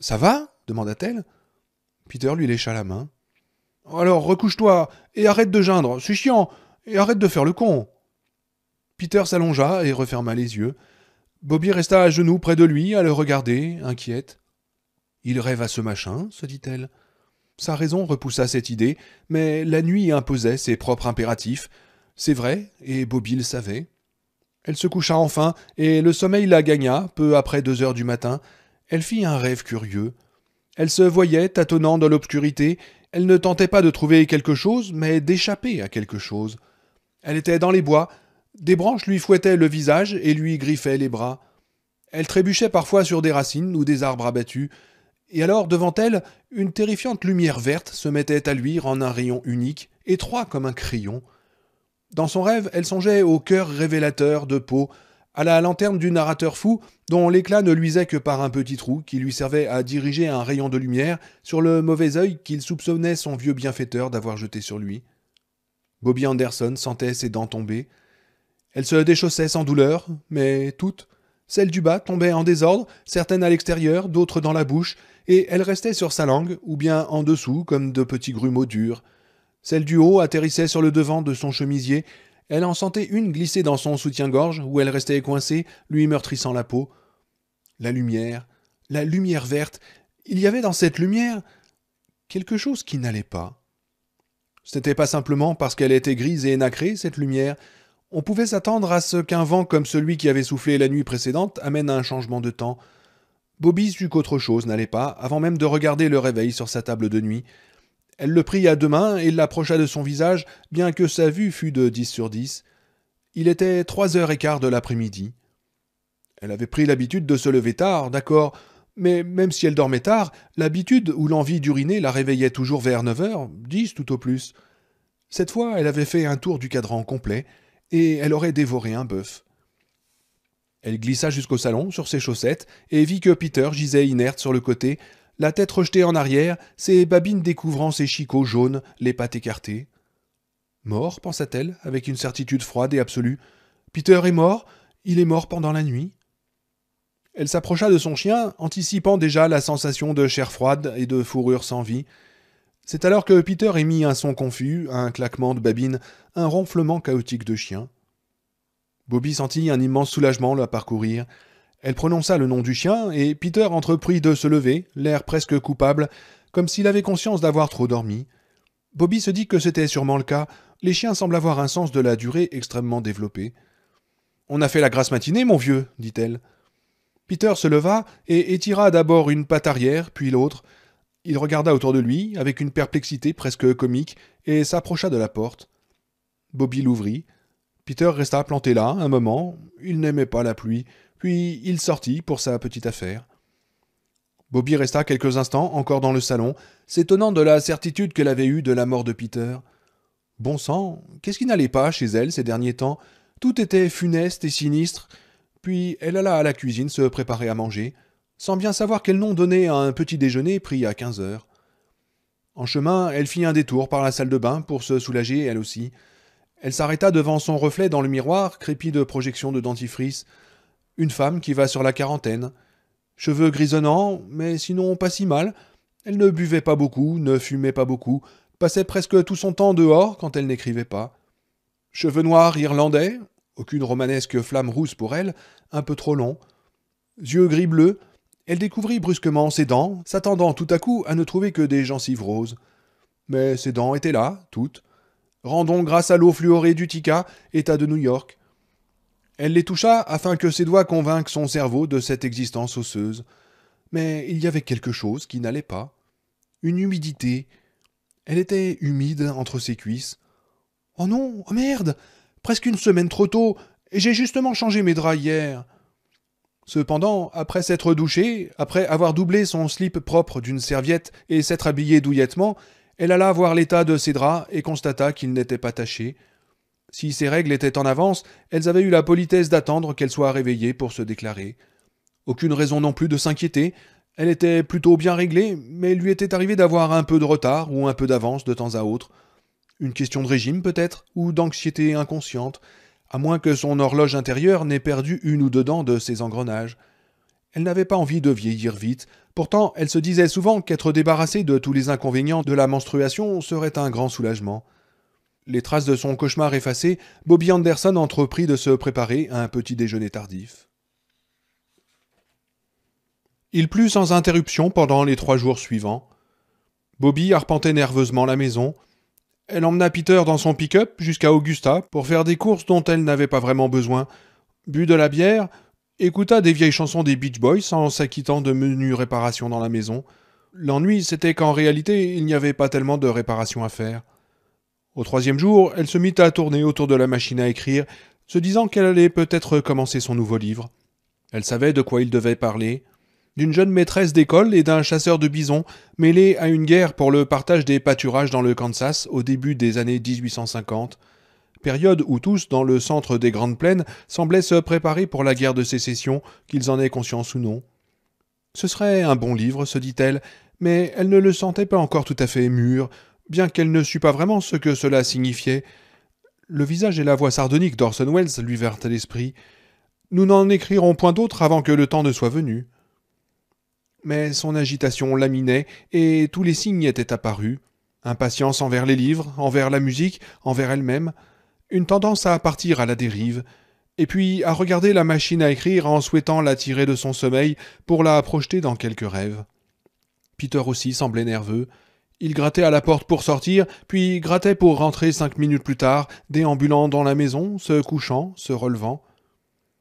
Ça va demanda-t-elle. Peter lui lécha la main. Alors recouche-toi et arrête de geindre, c'est chiant, et arrête de faire le con. Peter s'allongea et referma les yeux. Bobby resta à genoux près de lui à le regarder, inquiète. Il rêve à ce machin, se dit-elle. Sa raison repoussa cette idée, mais la nuit imposait ses propres impératifs. C'est vrai, et Bobby le savait. Elle se coucha enfin, et le sommeil la gagna, peu après deux heures du matin. Elle fit un rêve curieux. Elle se voyait tâtonnant dans l'obscurité, elle ne tentait pas de trouver quelque chose, mais d'échapper à quelque chose. Elle était dans les bois, des branches lui fouettaient le visage et lui griffaient les bras. Elle trébuchait parfois sur des racines ou des arbres abattus, et alors, devant elle, une terrifiante lumière verte se mettait à luire en un rayon unique, étroit comme un crayon. Dans son rêve, elle songeait au cœur révélateur de peau, à la lanterne du narrateur fou, dont l'éclat ne luisait que par un petit trou qui lui servait à diriger un rayon de lumière sur le mauvais œil qu'il soupçonnait son vieux bienfaiteur d'avoir jeté sur lui. Bobby Anderson sentait ses dents tomber. Elle se déchaussait sans douleur, mais toutes. Celles du bas tombaient en désordre, certaines à l'extérieur, d'autres dans la bouche, et elle restait sur sa langue, ou bien en dessous, comme de petits grumeaux durs. Celle du haut atterrissait sur le devant de son chemisier, elle en sentait une glisser dans son soutien-gorge, où elle restait coincée, lui meurtrissant la peau. La lumière, la lumière verte, il y avait dans cette lumière quelque chose qui n'allait pas. Ce n'était pas simplement parce qu'elle était grise et nacrée, cette lumière. On pouvait s'attendre à ce qu'un vent comme celui qui avait soufflé la nuit précédente amène un changement de temps. Bobby sut qu'autre chose n'allait pas, avant même de regarder le réveil sur sa table de nuit. Elle le prit à deux mains et l'approcha de son visage, bien que sa vue fût de dix sur dix. Il était trois heures et quart de l'après-midi. Elle avait pris l'habitude de se lever tard, d'accord, mais même si elle dormait tard, l'habitude ou l'envie d'uriner la réveillait toujours vers neuf heures, dix tout au plus. Cette fois, elle avait fait un tour du cadran complet, et elle aurait dévoré un bœuf. Elle glissa jusqu'au salon, sur ses chaussettes, et vit que Peter gisait inerte sur le côté, la tête rejetée en arrière, ses babines découvrant ses chicots jaunes, les pattes écartées. Mort, pensa-t-elle, avec une certitude froide et absolue. Peter est mort, il est mort pendant la nuit. Elle s'approcha de son chien, anticipant déjà la sensation de chair froide et de fourrure sans vie. C'est alors que Peter émit un son confus, un claquement de babines, un ronflement chaotique de chien. Bobby sentit un immense soulagement la parcourir. Elle prononça le nom du chien, et Peter entreprit de se lever, l'air presque coupable, comme s'il avait conscience d'avoir trop dormi. Bobby se dit que c'était sûrement le cas, les chiens semblent avoir un sens de la durée extrêmement développé. On a fait la grasse matinée, mon vieux, dit-elle. Peter se leva et étira d'abord une patte arrière, puis l'autre. Il regarda autour de lui, avec une perplexité presque comique, et s'approcha de la porte. Bobby l'ouvrit. Peter resta planté là un moment, il n'aimait pas la pluie, puis il sortit pour sa petite affaire. Bobby resta quelques instants encore dans le salon, s'étonnant de la certitude qu'elle avait eue de la mort de Peter. Bon sang, qu'est-ce qui n'allait pas chez elle ces derniers temps Tout était funeste et sinistre, puis elle alla à la cuisine se préparer à manger, sans bien savoir quel nom donner à un petit déjeuner pris à quinze heures. En chemin, elle fit un détour par la salle de bain pour se soulager elle aussi. Elle s'arrêta devant son reflet dans le miroir, crépi de projections de dentifrice. Une femme qui va sur la quarantaine. Cheveux grisonnants, mais sinon pas si mal. Elle ne buvait pas beaucoup, ne fumait pas beaucoup, passait presque tout son temps dehors quand elle n'écrivait pas. Cheveux noirs irlandais, aucune romanesque flamme rousse pour elle, un peu trop long. Yeux gris-bleu, elle découvrit brusquement ses dents, s'attendant tout à coup à ne trouver que des gencives roses. Mais ses dents étaient là, toutes, rendons grâce à l'eau fluorée d'Utica, État de New York. Elle les toucha afin que ses doigts convainquent son cerveau de cette existence osseuse. Mais il y avait quelque chose qui n'allait pas. Une humidité. Elle était humide entre ses cuisses. Oh non, oh merde Presque une semaine trop tôt, et j'ai justement changé mes draps hier. Cependant, après s'être douché, après avoir doublé son slip propre d'une serviette et s'être habillée douillettement, elle alla voir l'état de ses draps et constata qu'ils n'étaient pas tachés. Si ses règles étaient en avance, elles avaient eu la politesse d'attendre qu'elle soit réveillée pour se déclarer. Aucune raison non plus de s'inquiéter, elle était plutôt bien réglée, mais il lui était arrivé d'avoir un peu de retard ou un peu d'avance de temps à autre. Une question de régime peut-être, ou d'anxiété inconsciente, à moins que son horloge intérieure n'ait perdu une ou deux dents de ses engrenages. Elle n'avait pas envie de vieillir vite, Pourtant, elle se disait souvent qu'être débarrassée de tous les inconvénients de la menstruation serait un grand soulagement. Les traces de son cauchemar effacées, Bobby Anderson entreprit de se préparer à un petit déjeuner tardif. Il plut sans interruption pendant les trois jours suivants. Bobby arpentait nerveusement la maison. Elle emmena Peter dans son pick-up jusqu'à Augusta pour faire des courses dont elle n'avait pas vraiment besoin, but de la bière, écouta des vieilles chansons des Beach Boys en s'acquittant de menues réparations dans la maison. L'ennui, c'était qu'en réalité, il n'y avait pas tellement de réparations à faire. Au troisième jour, elle se mit à tourner autour de la machine à écrire, se disant qu'elle allait peut-être commencer son nouveau livre. Elle savait de quoi il devait parler, d'une jeune maîtresse d'école et d'un chasseur de bisons, mêlés à une guerre pour le partage des pâturages dans le Kansas au début des années 1850 période où tous, dans le centre des Grandes Plaines, semblaient se préparer pour la guerre de sécession, qu'ils en aient conscience ou non. Ce serait un bon livre, se dit-elle, mais elle ne le sentait pas encore tout à fait mûr, bien qu'elle ne sût pas vraiment ce que cela signifiait. Le visage et la voix sardonique d'Orson Welles lui vinrent à l'esprit. Nous n'en écrirons point d'autre avant que le temps ne soit venu. Mais son agitation laminait, et tous les signes étaient apparus impatience envers les livres, envers la musique, envers elle-même, une tendance à partir à la dérive, et puis à regarder la machine à écrire en souhaitant la tirer de son sommeil pour la projeter dans quelques rêves. Peter aussi semblait nerveux. Il grattait à la porte pour sortir, puis grattait pour rentrer cinq minutes plus tard, déambulant dans la maison, se couchant, se relevant.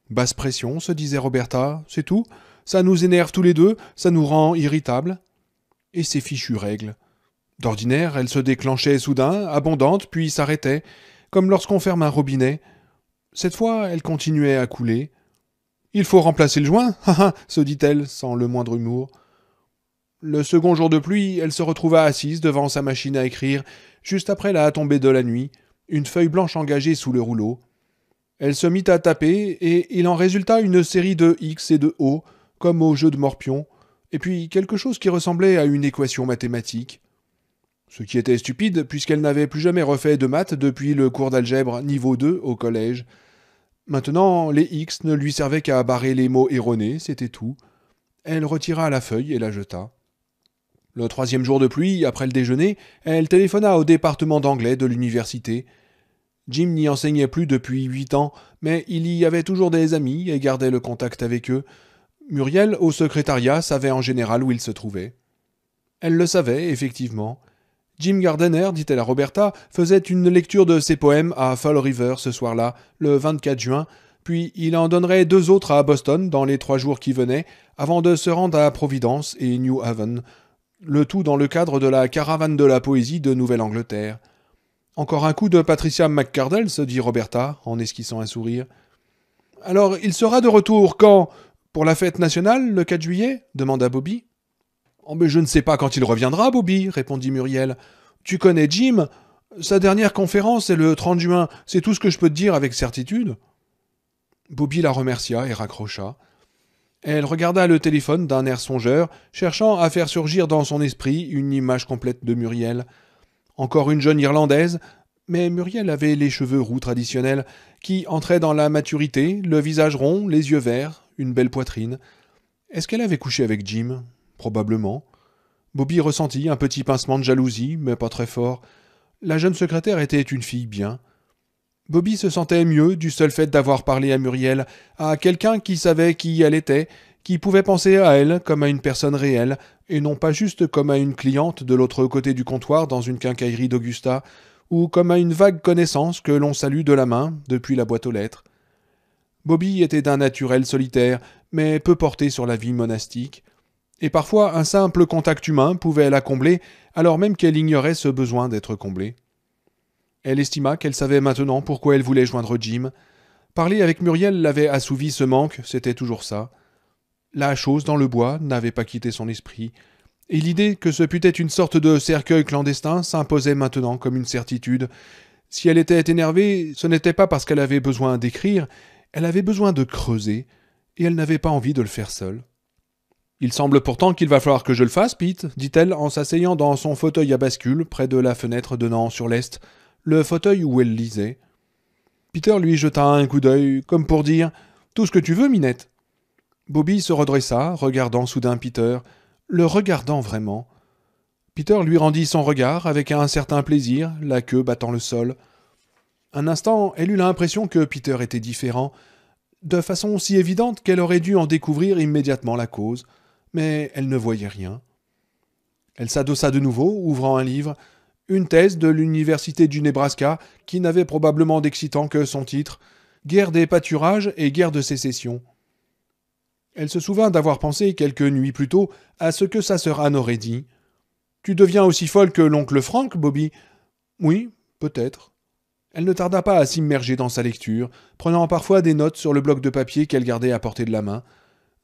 Basse pression, se disait Roberta, c'est tout. Ça nous énerve tous les deux, ça nous rend irritables. Et ces fichues règles. D'ordinaire, elles se déclenchaient soudain, abondantes, puis s'arrêtaient, comme lorsqu'on ferme un robinet. Cette fois, elle continuait à couler. Il faut remplacer le joint, se dit-elle sans le moindre humour. Le second jour de pluie, elle se retrouva assise devant sa machine à écrire, juste après la tombée de la nuit, une feuille blanche engagée sous le rouleau. Elle se mit à taper, et il en résulta une série de X et de O, comme au jeu de Morpion, et puis quelque chose qui ressemblait à une équation mathématique. Ce qui était stupide, puisqu'elle n'avait plus jamais refait de maths depuis le cours d'algèbre niveau 2 au collège. Maintenant, les X ne lui servaient qu'à barrer les mots erronés, c'était tout. Elle retira la feuille et la jeta. Le troisième jour de pluie, après le déjeuner, elle téléphona au département d'anglais de l'université. Jim n'y enseignait plus depuis huit ans, mais il y avait toujours des amis et gardait le contact avec eux. Muriel, au secrétariat, savait en général où il se trouvait. Elle le savait, effectivement. Jim Gardener, dit-elle à Roberta, faisait une lecture de ses poèmes à Fall River ce soir-là, le 24 juin, puis il en donnerait deux autres à Boston dans les trois jours qui venaient, avant de se rendre à Providence et New Haven, le tout dans le cadre de la caravane de la poésie de Nouvelle-Angleterre. Encore un coup de Patricia McCardell, se dit Roberta, en esquissant un sourire. Alors il sera de retour quand Pour la fête nationale, le 4 juillet demanda Bobby. Oh, je ne sais pas quand il reviendra, Bobby, répondit Muriel. Tu connais Jim Sa dernière conférence est le 30 juin, c'est tout ce que je peux te dire avec certitude. Bobby la remercia et raccrocha. Elle regarda le téléphone d'un air songeur, cherchant à faire surgir dans son esprit une image complète de Muriel. Encore une jeune Irlandaise, mais Muriel avait les cheveux roux traditionnels, qui entraient dans la maturité, le visage rond, les yeux verts, une belle poitrine. Est-ce qu'elle avait couché avec Jim probablement. Bobby ressentit un petit pincement de jalousie, mais pas très fort. La jeune secrétaire était une fille bien. Bobby se sentait mieux du seul fait d'avoir parlé à Muriel, à quelqu'un qui savait qui elle était, qui pouvait penser à elle comme à une personne réelle, et non pas juste comme à une cliente de l'autre côté du comptoir dans une quincaillerie d'Augusta, ou comme à une vague connaissance que l'on salue de la main depuis la boîte aux lettres. Bobby était d'un naturel solitaire, mais peu porté sur la vie monastique et parfois un simple contact humain pouvait la combler alors même qu'elle ignorait ce besoin d'être comblée. Elle estima qu'elle savait maintenant pourquoi elle voulait joindre Jim. Parler avec Muriel l'avait assouvi ce manque, c'était toujours ça. La chose dans le bois n'avait pas quitté son esprit, et l'idée que ce pût être une sorte de cercueil clandestin s'imposait maintenant comme une certitude. Si elle était énervée, ce n'était pas parce qu'elle avait besoin d'écrire, elle avait besoin de creuser, et elle n'avait pas envie de le faire seule. Il semble pourtant qu'il va falloir que je le fasse, Pete, dit-elle en s'asseyant dans son fauteuil à bascule près de la fenêtre donnant sur l'est, le fauteuil où elle lisait. Peter lui jeta un coup d'œil, comme pour dire Tout ce que tu veux, Minette. Bobby se redressa, regardant soudain Peter, le regardant vraiment. Peter lui rendit son regard avec un certain plaisir, la queue battant le sol. Un instant, elle eut l'impression que Peter était différent, de façon si évidente qu'elle aurait dû en découvrir immédiatement la cause mais elle ne voyait rien. Elle s'adossa de nouveau, ouvrant un livre, une thèse de l'Université du Nebraska qui n'avait probablement d'excitant que son titre Guerre des pâturages et guerre de sécession. Elle se souvint d'avoir pensé quelques nuits plus tôt à ce que sa sœur Anne aurait dit. Tu deviens aussi folle que l'oncle Frank, Bobby Oui, peut-être. Elle ne tarda pas à s'immerger dans sa lecture, prenant parfois des notes sur le bloc de papier qu'elle gardait à portée de la main,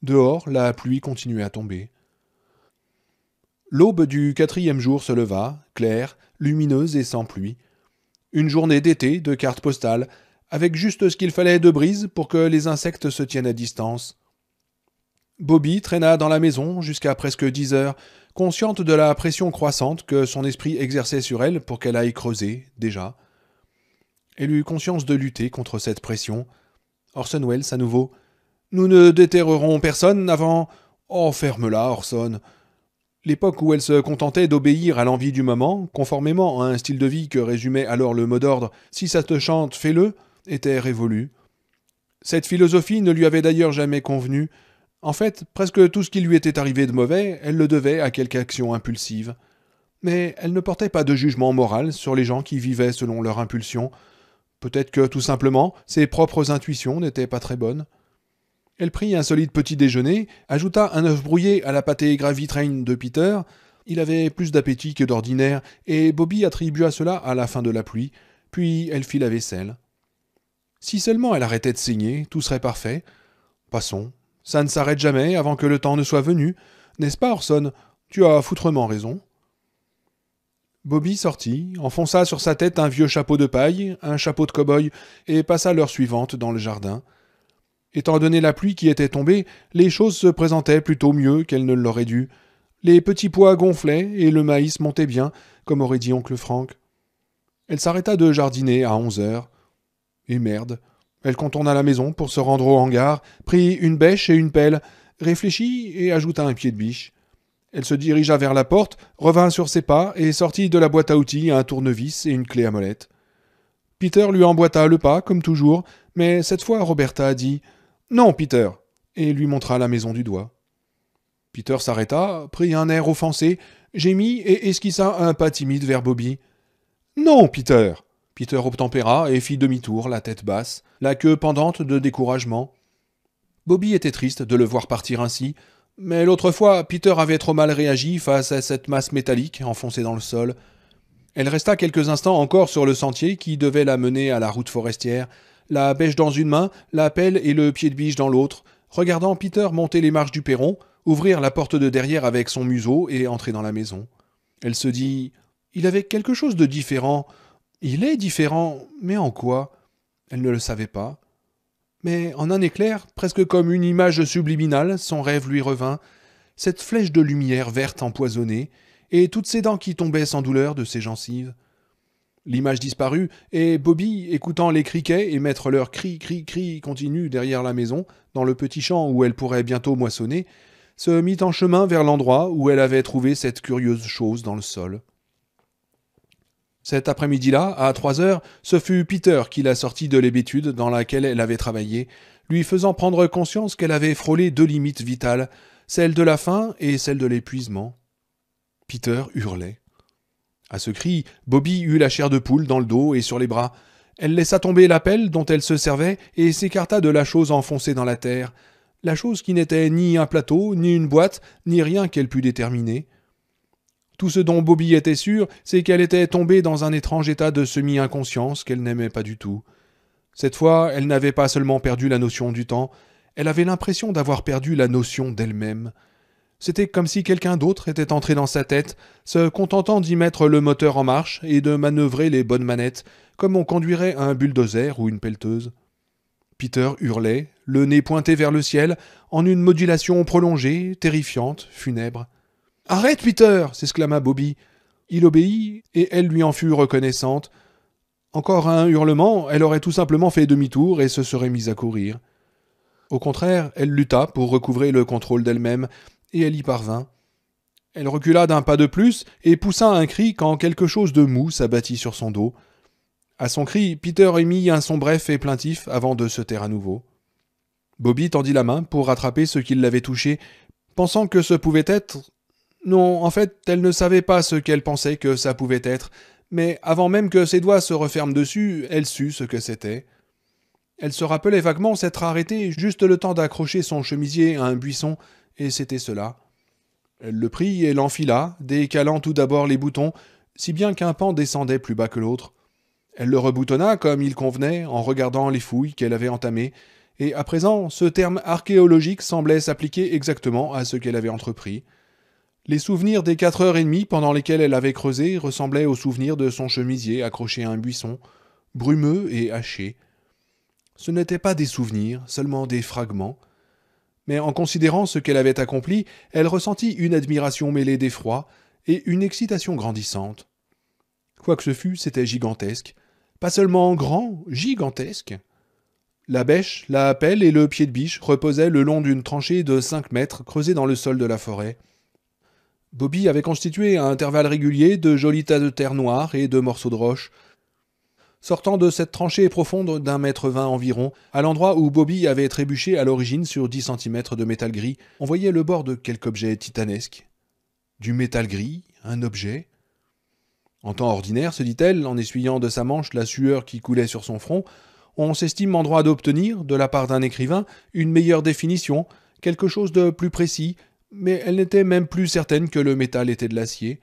Dehors, la pluie continuait à tomber. L'aube du quatrième jour se leva, claire, lumineuse et sans pluie. Une journée d'été de cartes postales, avec juste ce qu'il fallait de brise pour que les insectes se tiennent à distance. Bobby traîna dans la maison jusqu'à presque dix heures, consciente de la pression croissante que son esprit exerçait sur elle pour qu'elle aille creuser, déjà. Elle eut conscience de lutter contre cette pression. Orson Welles, à nouveau, nous ne déterrerons personne avant. Oh, ferme-la, Orson. L'époque où elle se contentait d'obéir à l'envie du moment, conformément à un style de vie que résumait alors le mot d'ordre Si ça te chante, fais-le, était révolue. Cette philosophie ne lui avait d'ailleurs jamais convenu. En fait, presque tout ce qui lui était arrivé de mauvais, elle le devait à quelque action impulsive. Mais elle ne portait pas de jugement moral sur les gens qui vivaient selon leur impulsion. Peut-être que, tout simplement, ses propres intuitions n'étaient pas très bonnes. Elle prit un solide petit déjeuner, ajouta un œuf brouillé à la pâtée gravitraine de Peter. Il avait plus d'appétit que d'ordinaire, et Bobby attribua cela à la fin de la pluie, puis elle fit la vaisselle. Si seulement elle arrêtait de saigner, tout serait parfait. Passons. Ça ne s'arrête jamais avant que le temps ne soit venu. N'est-ce pas, Orson Tu as foutrement raison. Bobby sortit, enfonça sur sa tête un vieux chapeau de paille, un chapeau de cow-boy, et passa l'heure suivante dans le jardin. Étant donné la pluie qui était tombée, les choses se présentaient plutôt mieux qu'elles ne l'auraient dû. Les petits pois gonflaient et le maïs montait bien, comme aurait dit oncle Franck. Elle s'arrêta de jardiner à onze heures. Et merde. Elle contourna la maison pour se rendre au hangar, prit une bêche et une pelle, réfléchit et ajouta un pied de biche. Elle se dirigea vers la porte, revint sur ses pas et sortit de la boîte à outils un tournevis et une clé à molette. Peter lui emboîta le pas, comme toujours, mais cette fois Roberta dit non, Peter et lui montra la maison du doigt. Peter s'arrêta, prit un air offensé, gémit et esquissa un pas timide vers Bobby. Non, Peter Peter obtempéra et fit demi-tour, la tête basse, la queue pendante de découragement. Bobby était triste de le voir partir ainsi, mais l'autre fois, Peter avait trop mal réagi face à cette masse métallique enfoncée dans le sol. Elle resta quelques instants encore sur le sentier qui devait la mener à la route forestière, la bêche dans une main, la pelle et le pied de biche dans l'autre, regardant Peter monter les marches du perron, ouvrir la porte de derrière avec son museau et entrer dans la maison. Elle se dit Il avait quelque chose de différent. Il est différent, mais en quoi Elle ne le savait pas. Mais en un éclair, presque comme une image subliminale, son rêve lui revint, cette flèche de lumière verte empoisonnée, et toutes ses dents qui tombaient sans douleur de ses gencives l'image disparut, et Bobby écoutant les criquets et mettre leurs cri cri cri continu derrière la maison, dans le petit champ où elle pourrait bientôt moissonner, se mit en chemin vers l'endroit où elle avait trouvé cette curieuse chose dans le sol. Cet après-midi-là, à trois heures, ce fut Peter qui la sortit de l'hébétude dans laquelle elle avait travaillé, lui faisant prendre conscience qu'elle avait frôlé deux limites vitales, celle de la faim et celle de l'épuisement. Peter hurlait. À ce cri, Bobby eut la chair de poule dans le dos et sur les bras. Elle laissa tomber la pelle dont elle se servait et s'écarta de la chose enfoncée dans la terre. La chose qui n'était ni un plateau, ni une boîte, ni rien qu'elle pût déterminer. Tout ce dont Bobby était sûr, c'est qu'elle était tombée dans un étrange état de semi-inconscience qu'elle n'aimait pas du tout. Cette fois, elle n'avait pas seulement perdu la notion du temps, elle avait l'impression d'avoir perdu la notion d'elle-même. C'était comme si quelqu'un d'autre était entré dans sa tête, se contentant d'y mettre le moteur en marche et de manœuvrer les bonnes manettes, comme on conduirait un bulldozer ou une pelleteuse. Peter hurlait, le nez pointé vers le ciel, en une modulation prolongée, terrifiante, funèbre. Arrête, Peter s'exclama Bobby. Il obéit, et elle lui en fut reconnaissante. Encore un hurlement, elle aurait tout simplement fait demi-tour et se serait mise à courir. Au contraire, elle lutta pour recouvrer le contrôle d'elle-même, et elle y parvint. Elle recula d'un pas de plus et poussa un cri quand quelque chose de mou s'abattit sur son dos. À son cri, Peter émit un son bref et plaintif avant de se taire à nouveau. Bobby tendit la main pour rattraper ce qui l'avait touché, pensant que ce pouvait être. Non, en fait, elle ne savait pas ce qu'elle pensait que ça pouvait être, mais avant même que ses doigts se referment dessus, elle sut ce que c'était. Elle se rappelait vaguement s'être arrêtée juste le temps d'accrocher son chemisier à un buisson et c'était cela. Elle le prit et l'enfila, décalant tout d'abord les boutons, si bien qu'un pan descendait plus bas que l'autre. Elle le reboutonna comme il convenait, en regardant les fouilles qu'elle avait entamées, et à présent ce terme archéologique semblait s'appliquer exactement à ce qu'elle avait entrepris. Les souvenirs des quatre heures et demie pendant lesquelles elle avait creusé ressemblaient aux souvenirs de son chemisier accroché à un buisson, brumeux et haché. Ce n'étaient pas des souvenirs, seulement des fragments, mais en considérant ce qu'elle avait accompli, elle ressentit une admiration mêlée d'effroi et une excitation grandissante. Quoi que ce fût, c'était gigantesque. Pas seulement grand, gigantesque. La bêche, la pelle et le pied de biche reposaient le long d'une tranchée de cinq mètres creusée dans le sol de la forêt. Bobby avait constitué à intervalles réguliers de jolis tas de terre noire et de morceaux de roche, sortant de cette tranchée profonde d'un mètre vingt environ, à l'endroit où Bobby avait trébuché à l'origine sur dix centimètres de métal gris, on voyait le bord de quelque objet titanesque. Du métal gris, un objet. En temps ordinaire, se dit-elle, en essuyant de sa manche la sueur qui coulait sur son front, on s'estime en droit d'obtenir, de la part d'un écrivain, une meilleure définition, quelque chose de plus précis, mais elle n'était même plus certaine que le métal était de l'acier.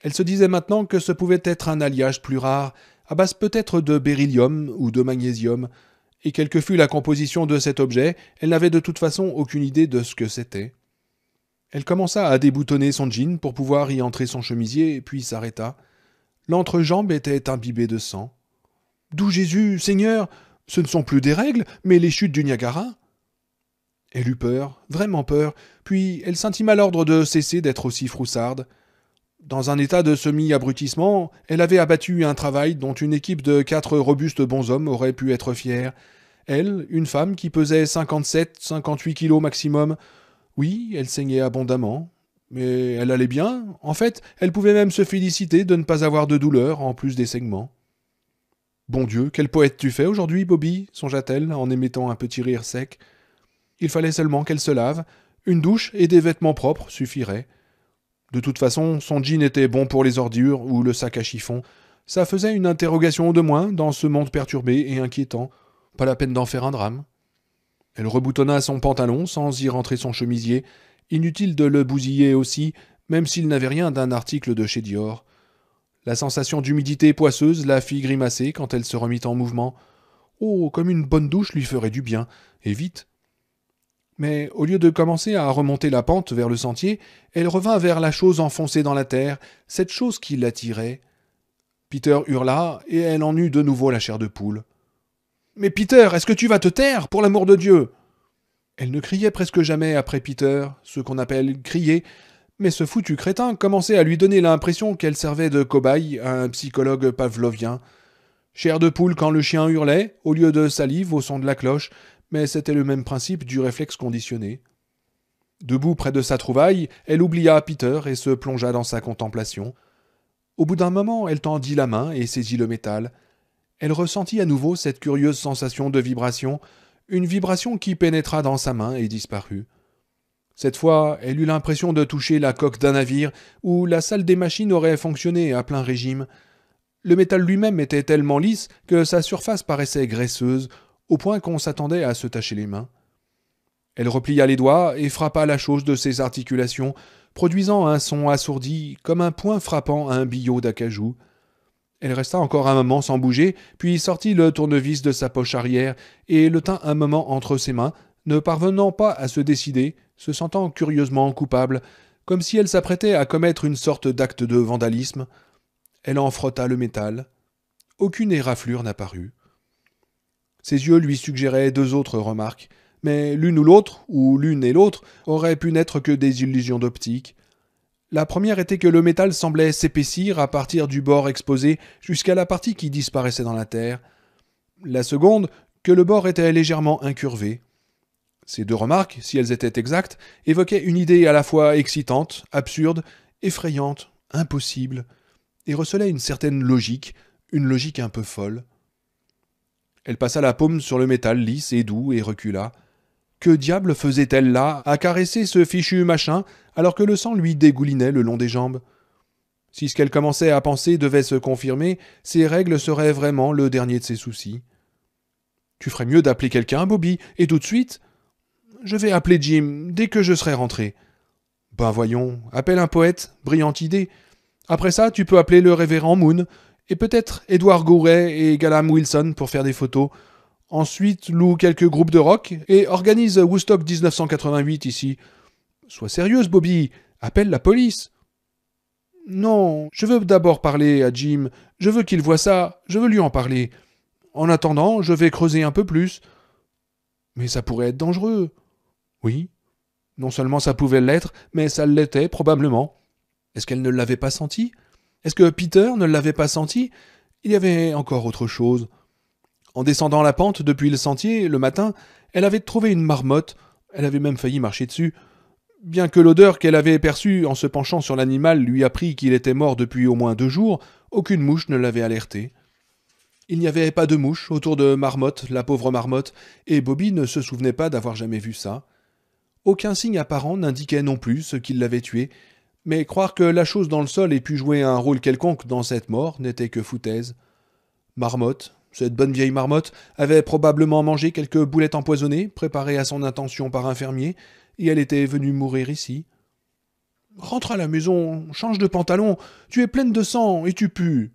Elle se disait maintenant que ce pouvait être un alliage plus rare, à base peut-être de beryllium ou de magnésium, et quelle que fût la composition de cet objet, elle n'avait de toute façon aucune idée de ce que c'était. Elle commença à déboutonner son jean pour pouvoir y entrer son chemisier, puis s'arrêta. L'entrejambe était imbibée de sang. D'où Jésus, Seigneur Ce ne sont plus des règles, mais les chutes du Niagara Elle eut peur, vraiment peur, puis elle s'intima l'ordre de cesser d'être aussi froussarde. Dans un état de semi-abrutissement, elle avait abattu un travail dont une équipe de quatre robustes bonshommes aurait pu être fière. Elle, une femme qui pesait 57-58 kilos maximum. Oui, elle saignait abondamment, mais elle allait bien. En fait, elle pouvait même se féliciter de ne pas avoir de douleur en plus des saignements. Bon Dieu, quel poète tu fais aujourd'hui, Bobby songea-t-elle en émettant un petit rire sec. Il fallait seulement qu'elle se lave. Une douche et des vêtements propres suffiraient. De toute façon, son jean était bon pour les ordures ou le sac à chiffon. Ça faisait une interrogation de moins dans ce monde perturbé et inquiétant. Pas la peine d'en faire un drame. Elle reboutonna son pantalon sans y rentrer son chemisier. Inutile de le bousiller aussi, même s'il n'avait rien d'un article de chez Dior. La sensation d'humidité poisseuse la fit grimacer quand elle se remit en mouvement. Oh, comme une bonne douche lui ferait du bien, et vite mais au lieu de commencer à remonter la pente vers le sentier, elle revint vers la chose enfoncée dans la terre, cette chose qui l'attirait. Peter hurla, et elle en eut de nouveau la chair de poule. Mais Peter, est-ce que tu vas te taire, pour l'amour de Dieu Elle ne criait presque jamais après Peter, ce qu'on appelle crier, mais ce foutu crétin commençait à lui donner l'impression qu'elle servait de cobaye à un psychologue pavlovien. Chair de poule quand le chien hurlait, au lieu de salive au son de la cloche, mais c'était le même principe du réflexe conditionné. Debout près de sa trouvaille, elle oublia Peter et se plongea dans sa contemplation. Au bout d'un moment, elle tendit la main et saisit le métal. Elle ressentit à nouveau cette curieuse sensation de vibration, une vibration qui pénétra dans sa main et disparut. Cette fois, elle eut l'impression de toucher la coque d'un navire où la salle des machines aurait fonctionné à plein régime. Le métal lui-même était tellement lisse que sa surface paraissait graisseuse, au point qu'on s'attendait à se tâcher les mains. Elle replia les doigts et frappa la chose de ses articulations, produisant un son assourdi comme un poing frappant un billot d'acajou. Elle resta encore un moment sans bouger, puis sortit le tournevis de sa poche arrière et le tint un moment entre ses mains, ne parvenant pas à se décider, se sentant curieusement coupable, comme si elle s'apprêtait à commettre une sorte d'acte de vandalisme. Elle en frotta le métal. Aucune éraflure n'apparut. Ses yeux lui suggéraient deux autres remarques, mais l'une ou l'autre, ou l'une et l'autre, auraient pu n'être que des illusions d'optique. La première était que le métal semblait s'épaissir à partir du bord exposé jusqu'à la partie qui disparaissait dans la terre. La seconde, que le bord était légèrement incurvé. Ces deux remarques, si elles étaient exactes, évoquaient une idée à la fois excitante, absurde, effrayante, impossible, et recelaient une certaine logique, une logique un peu folle. Elle passa la paume sur le métal lisse et doux et recula. Que diable faisait-elle là, à caresser ce fichu machin, alors que le sang lui dégoulinait le long des jambes Si ce qu'elle commençait à penser devait se confirmer, ces règles seraient vraiment le dernier de ses soucis. Tu ferais mieux d'appeler quelqu'un, Bobby, et tout de suite. Je vais appeler Jim dès que je serai rentré. Ben voyons, appelle un poète, brillante idée. Après ça, tu peux appeler le révérend Moon, et peut-être Edouard Gouret et Galam Wilson pour faire des photos. Ensuite, loue quelques groupes de rock et organise Woodstock 1988 ici. Sois sérieuse, Bobby, appelle la police. Non, je veux d'abord parler à Jim, je veux qu'il voit ça, je veux lui en parler. En attendant, je vais creuser un peu plus. Mais ça pourrait être dangereux. Oui. Non seulement ça pouvait l'être, mais ça l'était probablement. Est-ce qu'elle ne l'avait pas senti est-ce que Peter ne l'avait pas senti Il y avait encore autre chose. En descendant la pente depuis le sentier, le matin, elle avait trouvé une marmotte, elle avait même failli marcher dessus. Bien que l'odeur qu'elle avait perçue en se penchant sur l'animal lui apprit qu'il était mort depuis au moins deux jours, aucune mouche ne l'avait alertée. Il n'y avait pas de mouche autour de Marmotte, la pauvre Marmotte, et Bobby ne se souvenait pas d'avoir jamais vu ça. Aucun signe apparent n'indiquait non plus ce qui l'avait tué, mais croire que la chose dans le sol ait pu jouer un rôle quelconque dans cette mort n'était que foutaise. Marmotte, cette bonne vieille marmotte, avait probablement mangé quelques boulettes empoisonnées, préparées à son intention par un fermier, et elle était venue mourir ici. Rentre à la maison, change de pantalon, tu es pleine de sang et tu pues.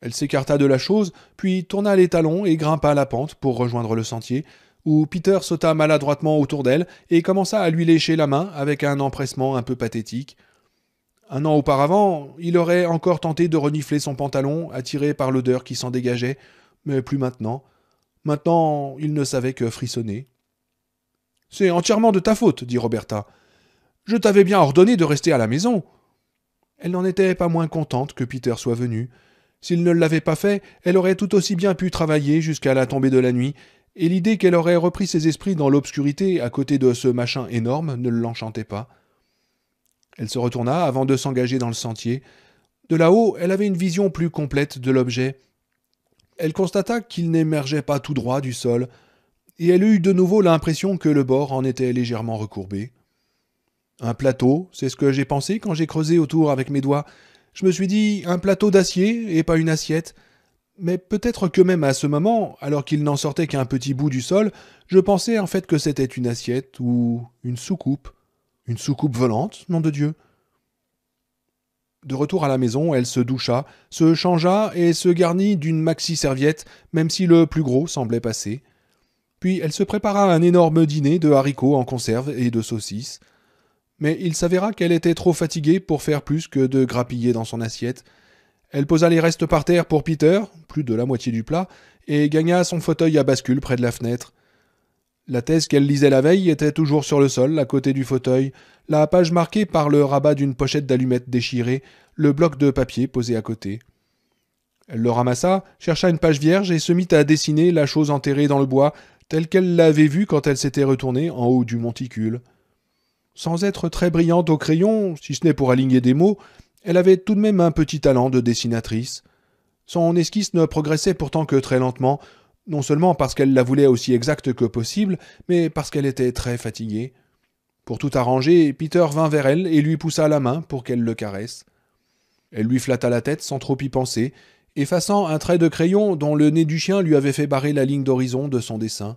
Elle s'écarta de la chose, puis tourna les talons et grimpa à la pente pour rejoindre le sentier, où Peter sauta maladroitement autour d'elle et commença à lui lécher la main avec un empressement un peu pathétique. Un an auparavant, il aurait encore tenté de renifler son pantalon, attiré par l'odeur qui s'en dégageait, mais plus maintenant. Maintenant, il ne savait que frissonner. C'est entièrement de ta faute, dit Roberta. Je t'avais bien ordonné de rester à la maison. Elle n'en était pas moins contente que Peter soit venu. S'il ne l'avait pas fait, elle aurait tout aussi bien pu travailler jusqu'à la tombée de la nuit, et l'idée qu'elle aurait repris ses esprits dans l'obscurité à côté de ce machin énorme ne l'enchantait pas. Elle se retourna avant de s'engager dans le sentier. De là-haut, elle avait une vision plus complète de l'objet. Elle constata qu'il n'émergeait pas tout droit du sol, et elle eut de nouveau l'impression que le bord en était légèrement recourbé. Un plateau, c'est ce que j'ai pensé quand j'ai creusé autour avec mes doigts. Je me suis dit un plateau d'acier et pas une assiette. Mais peut-être que même à ce moment, alors qu'il n'en sortait qu'un petit bout du sol, je pensais en fait que c'était une assiette ou une soucoupe. Une soucoupe volante, nom de Dieu. De retour à la maison, elle se doucha, se changea et se garnit d'une maxi-serviette, même si le plus gros semblait passer. Puis elle se prépara un énorme dîner de haricots en conserve et de saucisses. Mais il s'avéra qu'elle était trop fatiguée pour faire plus que de grappiller dans son assiette. Elle posa les restes par terre pour Peter, plus de la moitié du plat, et gagna son fauteuil à bascule près de la fenêtre. La thèse qu'elle lisait la veille était toujours sur le sol, à côté du fauteuil, la page marquée par le rabat d'une pochette d'allumettes déchirée, le bloc de papier posé à côté. Elle le ramassa, chercha une page vierge et se mit à dessiner la chose enterrée dans le bois, telle qu'elle l'avait vue quand elle s'était retournée en haut du monticule. Sans être très brillante au crayon, si ce n'est pour aligner des mots, elle avait tout de même un petit talent de dessinatrice. Son esquisse ne progressait pourtant que très lentement, non seulement parce qu'elle la voulait aussi exacte que possible, mais parce qu'elle était très fatiguée. Pour tout arranger, Peter vint vers elle et lui poussa la main pour qu'elle le caresse. Elle lui flatta la tête sans trop y penser, effaçant un trait de crayon dont le nez du chien lui avait fait barrer la ligne d'horizon de son dessin.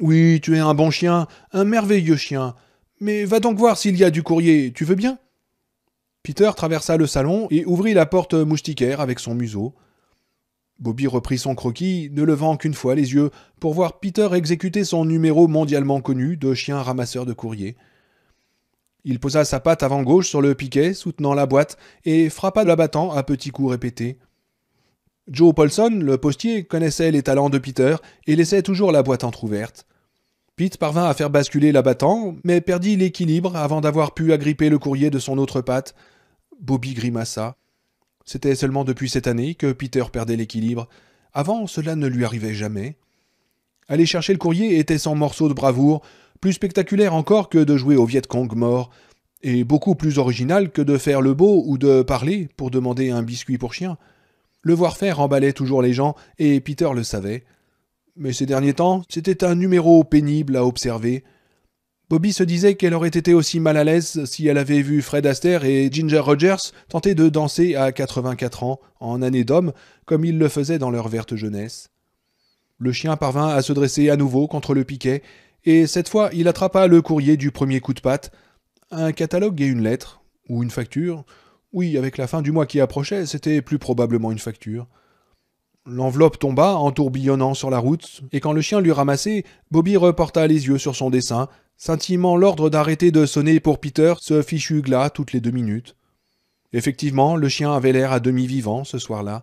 Oui, tu es un bon chien, un merveilleux chien. Mais va donc voir s'il y a du courrier, tu veux bien Peter traversa le salon et ouvrit la porte moustiquaire avec son museau. Bobby reprit son croquis, ne levant qu'une fois les yeux, pour voir Peter exécuter son numéro mondialement connu de chien ramasseur de courrier. Il posa sa patte avant gauche sur le piquet, soutenant la boîte, et frappa l'abattant à petits coups répétés. Joe Paulson, le postier, connaissait les talents de Peter et laissait toujours la boîte entr'ouverte. Pete parvint à faire basculer l'abattant, mais perdit l'équilibre avant d'avoir pu agripper le courrier de son autre patte. Bobby grimaça. C'était seulement depuis cette année que Peter perdait l'équilibre. Avant, cela ne lui arrivait jamais. Aller chercher le courrier était sans morceau de bravoure, plus spectaculaire encore que de jouer au Viet Cong mort, et beaucoup plus original que de faire le beau ou de parler pour demander un biscuit pour chien. Le voir-faire emballait toujours les gens, et Peter le savait. Mais ces derniers temps, c'était un numéro pénible à observer, Bobby se disait qu'elle aurait été aussi mal à l'aise si elle avait vu Fred Astaire et Ginger Rogers tenter de danser à 84 ans, en année d'homme, comme ils le faisaient dans leur verte jeunesse. Le chien parvint à se dresser à nouveau contre le piquet, et cette fois il attrapa le courrier du premier coup de patte, un catalogue et une lettre, ou une facture. Oui, avec la fin du mois qui approchait, c'était plus probablement une facture. L'enveloppe tomba en tourbillonnant sur la route, et quand le chien l'eut ramassée, Bobby reporta les yeux sur son dessin, S'intimant, l'ordre d'arrêter de sonner pour Peter, ce fichu glas toutes les deux minutes. Effectivement, le chien avait l'air à demi vivant ce soir-là.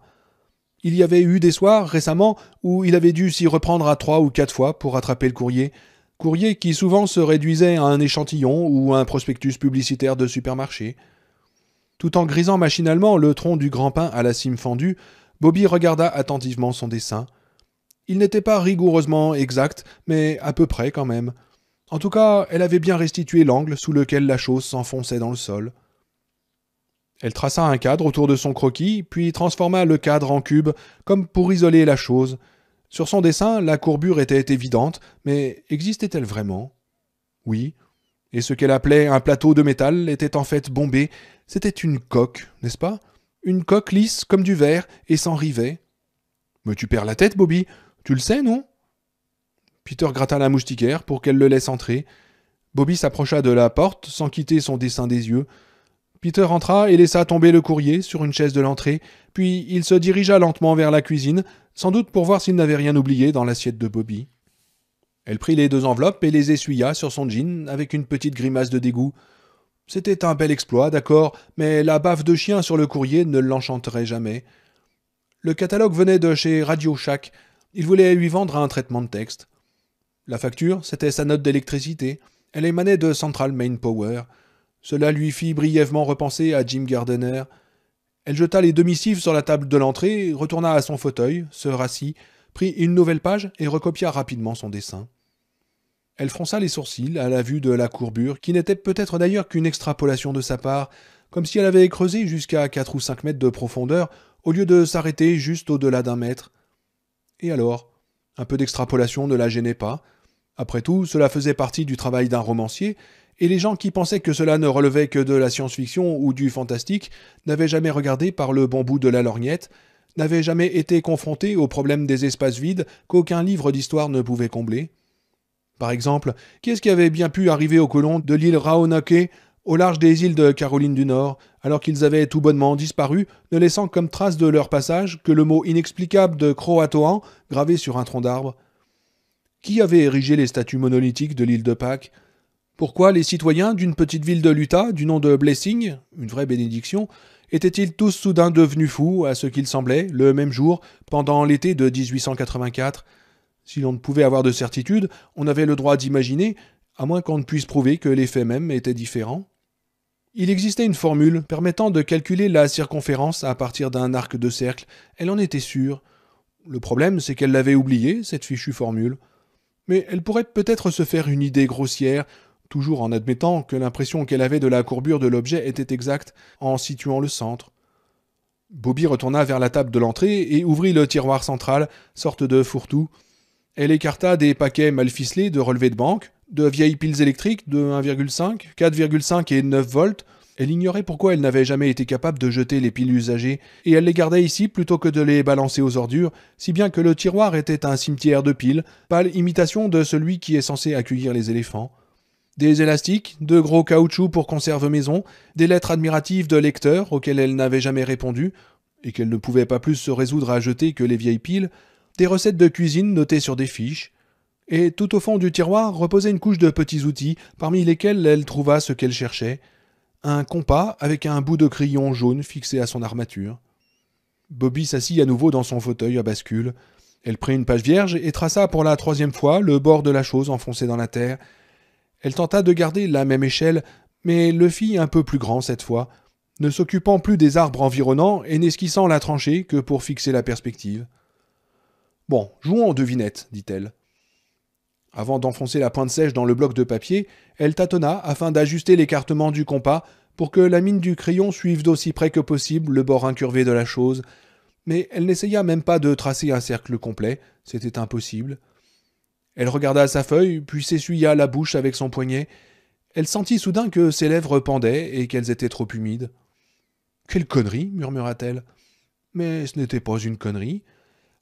Il y avait eu des soirs récemment où il avait dû s'y reprendre à trois ou quatre fois pour attraper le courrier, courrier qui souvent se réduisait à un échantillon ou un prospectus publicitaire de supermarché. Tout en grisant machinalement le tronc du grand pin à la cime fendue, Bobby regarda attentivement son dessin. Il n'était pas rigoureusement exact, mais à peu près quand même. En tout cas, elle avait bien restitué l'angle sous lequel la chose s'enfonçait dans le sol. Elle traça un cadre autour de son croquis, puis transforma le cadre en cube, comme pour isoler la chose. Sur son dessin, la courbure était évidente, mais existait-elle vraiment Oui, et ce qu'elle appelait un plateau de métal était en fait bombé, c'était une coque, n'est-ce pas Une coque lisse comme du verre et sans rivet. Mais tu perds la tête, Bobby, tu le sais, non Peter gratta la moustiquaire pour qu'elle le laisse entrer. Bobby s'approcha de la porte sans quitter son dessin des yeux. Peter entra et laissa tomber le courrier sur une chaise de l'entrée, puis il se dirigea lentement vers la cuisine, sans doute pour voir s'il n'avait rien oublié dans l'assiette de Bobby. Elle prit les deux enveloppes et les essuya sur son jean avec une petite grimace de dégoût. C'était un bel exploit, d'accord, mais la baffe de chien sur le courrier ne l'enchanterait jamais. Le catalogue venait de chez Radio Shack. Il voulait lui vendre un traitement de texte. La facture, c'était sa note d'électricité. Elle émanait de Central Main Power. Cela lui fit brièvement repenser à Jim Gardener. Elle jeta les deux missives sur la table de l'entrée, retourna à son fauteuil, se rassit, prit une nouvelle page et recopia rapidement son dessin. Elle fronça les sourcils à la vue de la courbure, qui n'était peut-être d'ailleurs qu'une extrapolation de sa part, comme si elle avait creusé jusqu'à quatre ou cinq mètres de profondeur, au lieu de s'arrêter juste au-delà d'un mètre. Et alors Un peu d'extrapolation ne la gênait pas, après tout, cela faisait partie du travail d'un romancier, et les gens qui pensaient que cela ne relevait que de la science-fiction ou du fantastique n'avaient jamais regardé par le bon bout de la lorgnette, n'avaient jamais été confrontés au problème des espaces vides qu'aucun livre d'histoire ne pouvait combler. Par exemple, qu'est-ce qui avait bien pu arriver aux colons de l'île Raonake, au large des îles de Caroline du Nord, alors qu'ils avaient tout bonnement disparu, ne laissant comme trace de leur passage que le mot inexplicable de Croatoan gravé sur un tronc d'arbre qui avait érigé les statues monolithiques de l'île de Pâques Pourquoi les citoyens d'une petite ville de l'Utah, du nom de Blessing, une vraie bénédiction, étaient-ils tous soudain devenus fous, à ce qu'il semblait, le même jour, pendant l'été de 1884 Si l'on ne pouvait avoir de certitude, on avait le droit d'imaginer, à moins qu'on ne puisse prouver que les faits même étaient différents. Il existait une formule permettant de calculer la circonférence à partir d'un arc de cercle, elle en était sûre. Le problème, c'est qu'elle l'avait oubliée, cette fichue formule mais elle pourrait peut-être se faire une idée grossière, toujours en admettant que l'impression qu'elle avait de la courbure de l'objet était exacte, en situant le centre. Bobby retourna vers la table de l'entrée et ouvrit le tiroir central, sorte de fourre-tout. Elle écarta des paquets mal ficelés de relevés de banque, de vieilles piles électriques de 1,5, 4,5 et 9 volts, elle ignorait pourquoi elle n'avait jamais été capable de jeter les piles usagées, et elle les gardait ici plutôt que de les balancer aux ordures, si bien que le tiroir était un cimetière de piles, pâle imitation de celui qui est censé accueillir les éléphants. Des élastiques, de gros caoutchouc pour conserve maison, des lettres admiratives de lecteurs auxquelles elle n'avait jamais répondu, et qu'elle ne pouvait pas plus se résoudre à jeter que les vieilles piles, des recettes de cuisine notées sur des fiches, et tout au fond du tiroir reposait une couche de petits outils, parmi lesquels elle trouva ce qu'elle cherchait, un compas avec un bout de crayon jaune fixé à son armature. Bobby s'assit à nouveau dans son fauteuil à bascule. Elle prit une page vierge et traça pour la troisième fois le bord de la chose enfoncée dans la terre. Elle tenta de garder la même échelle, mais le fit un peu plus grand cette fois, ne s'occupant plus des arbres environnants et n'esquissant la tranchée que pour fixer la perspective. Bon, jouons en devinette, dit-elle. Avant d'enfoncer la pointe sèche dans le bloc de papier, elle tâtonna afin d'ajuster l'écartement du compas pour que la mine du crayon suive d'aussi près que possible le bord incurvé de la chose, mais elle n'essaya même pas de tracer un cercle complet, c'était impossible. Elle regarda sa feuille, puis s'essuya la bouche avec son poignet. Elle sentit soudain que ses lèvres pendaient et qu'elles étaient trop humides. Quelle connerie murmura-t-elle. Mais ce n'était pas une connerie.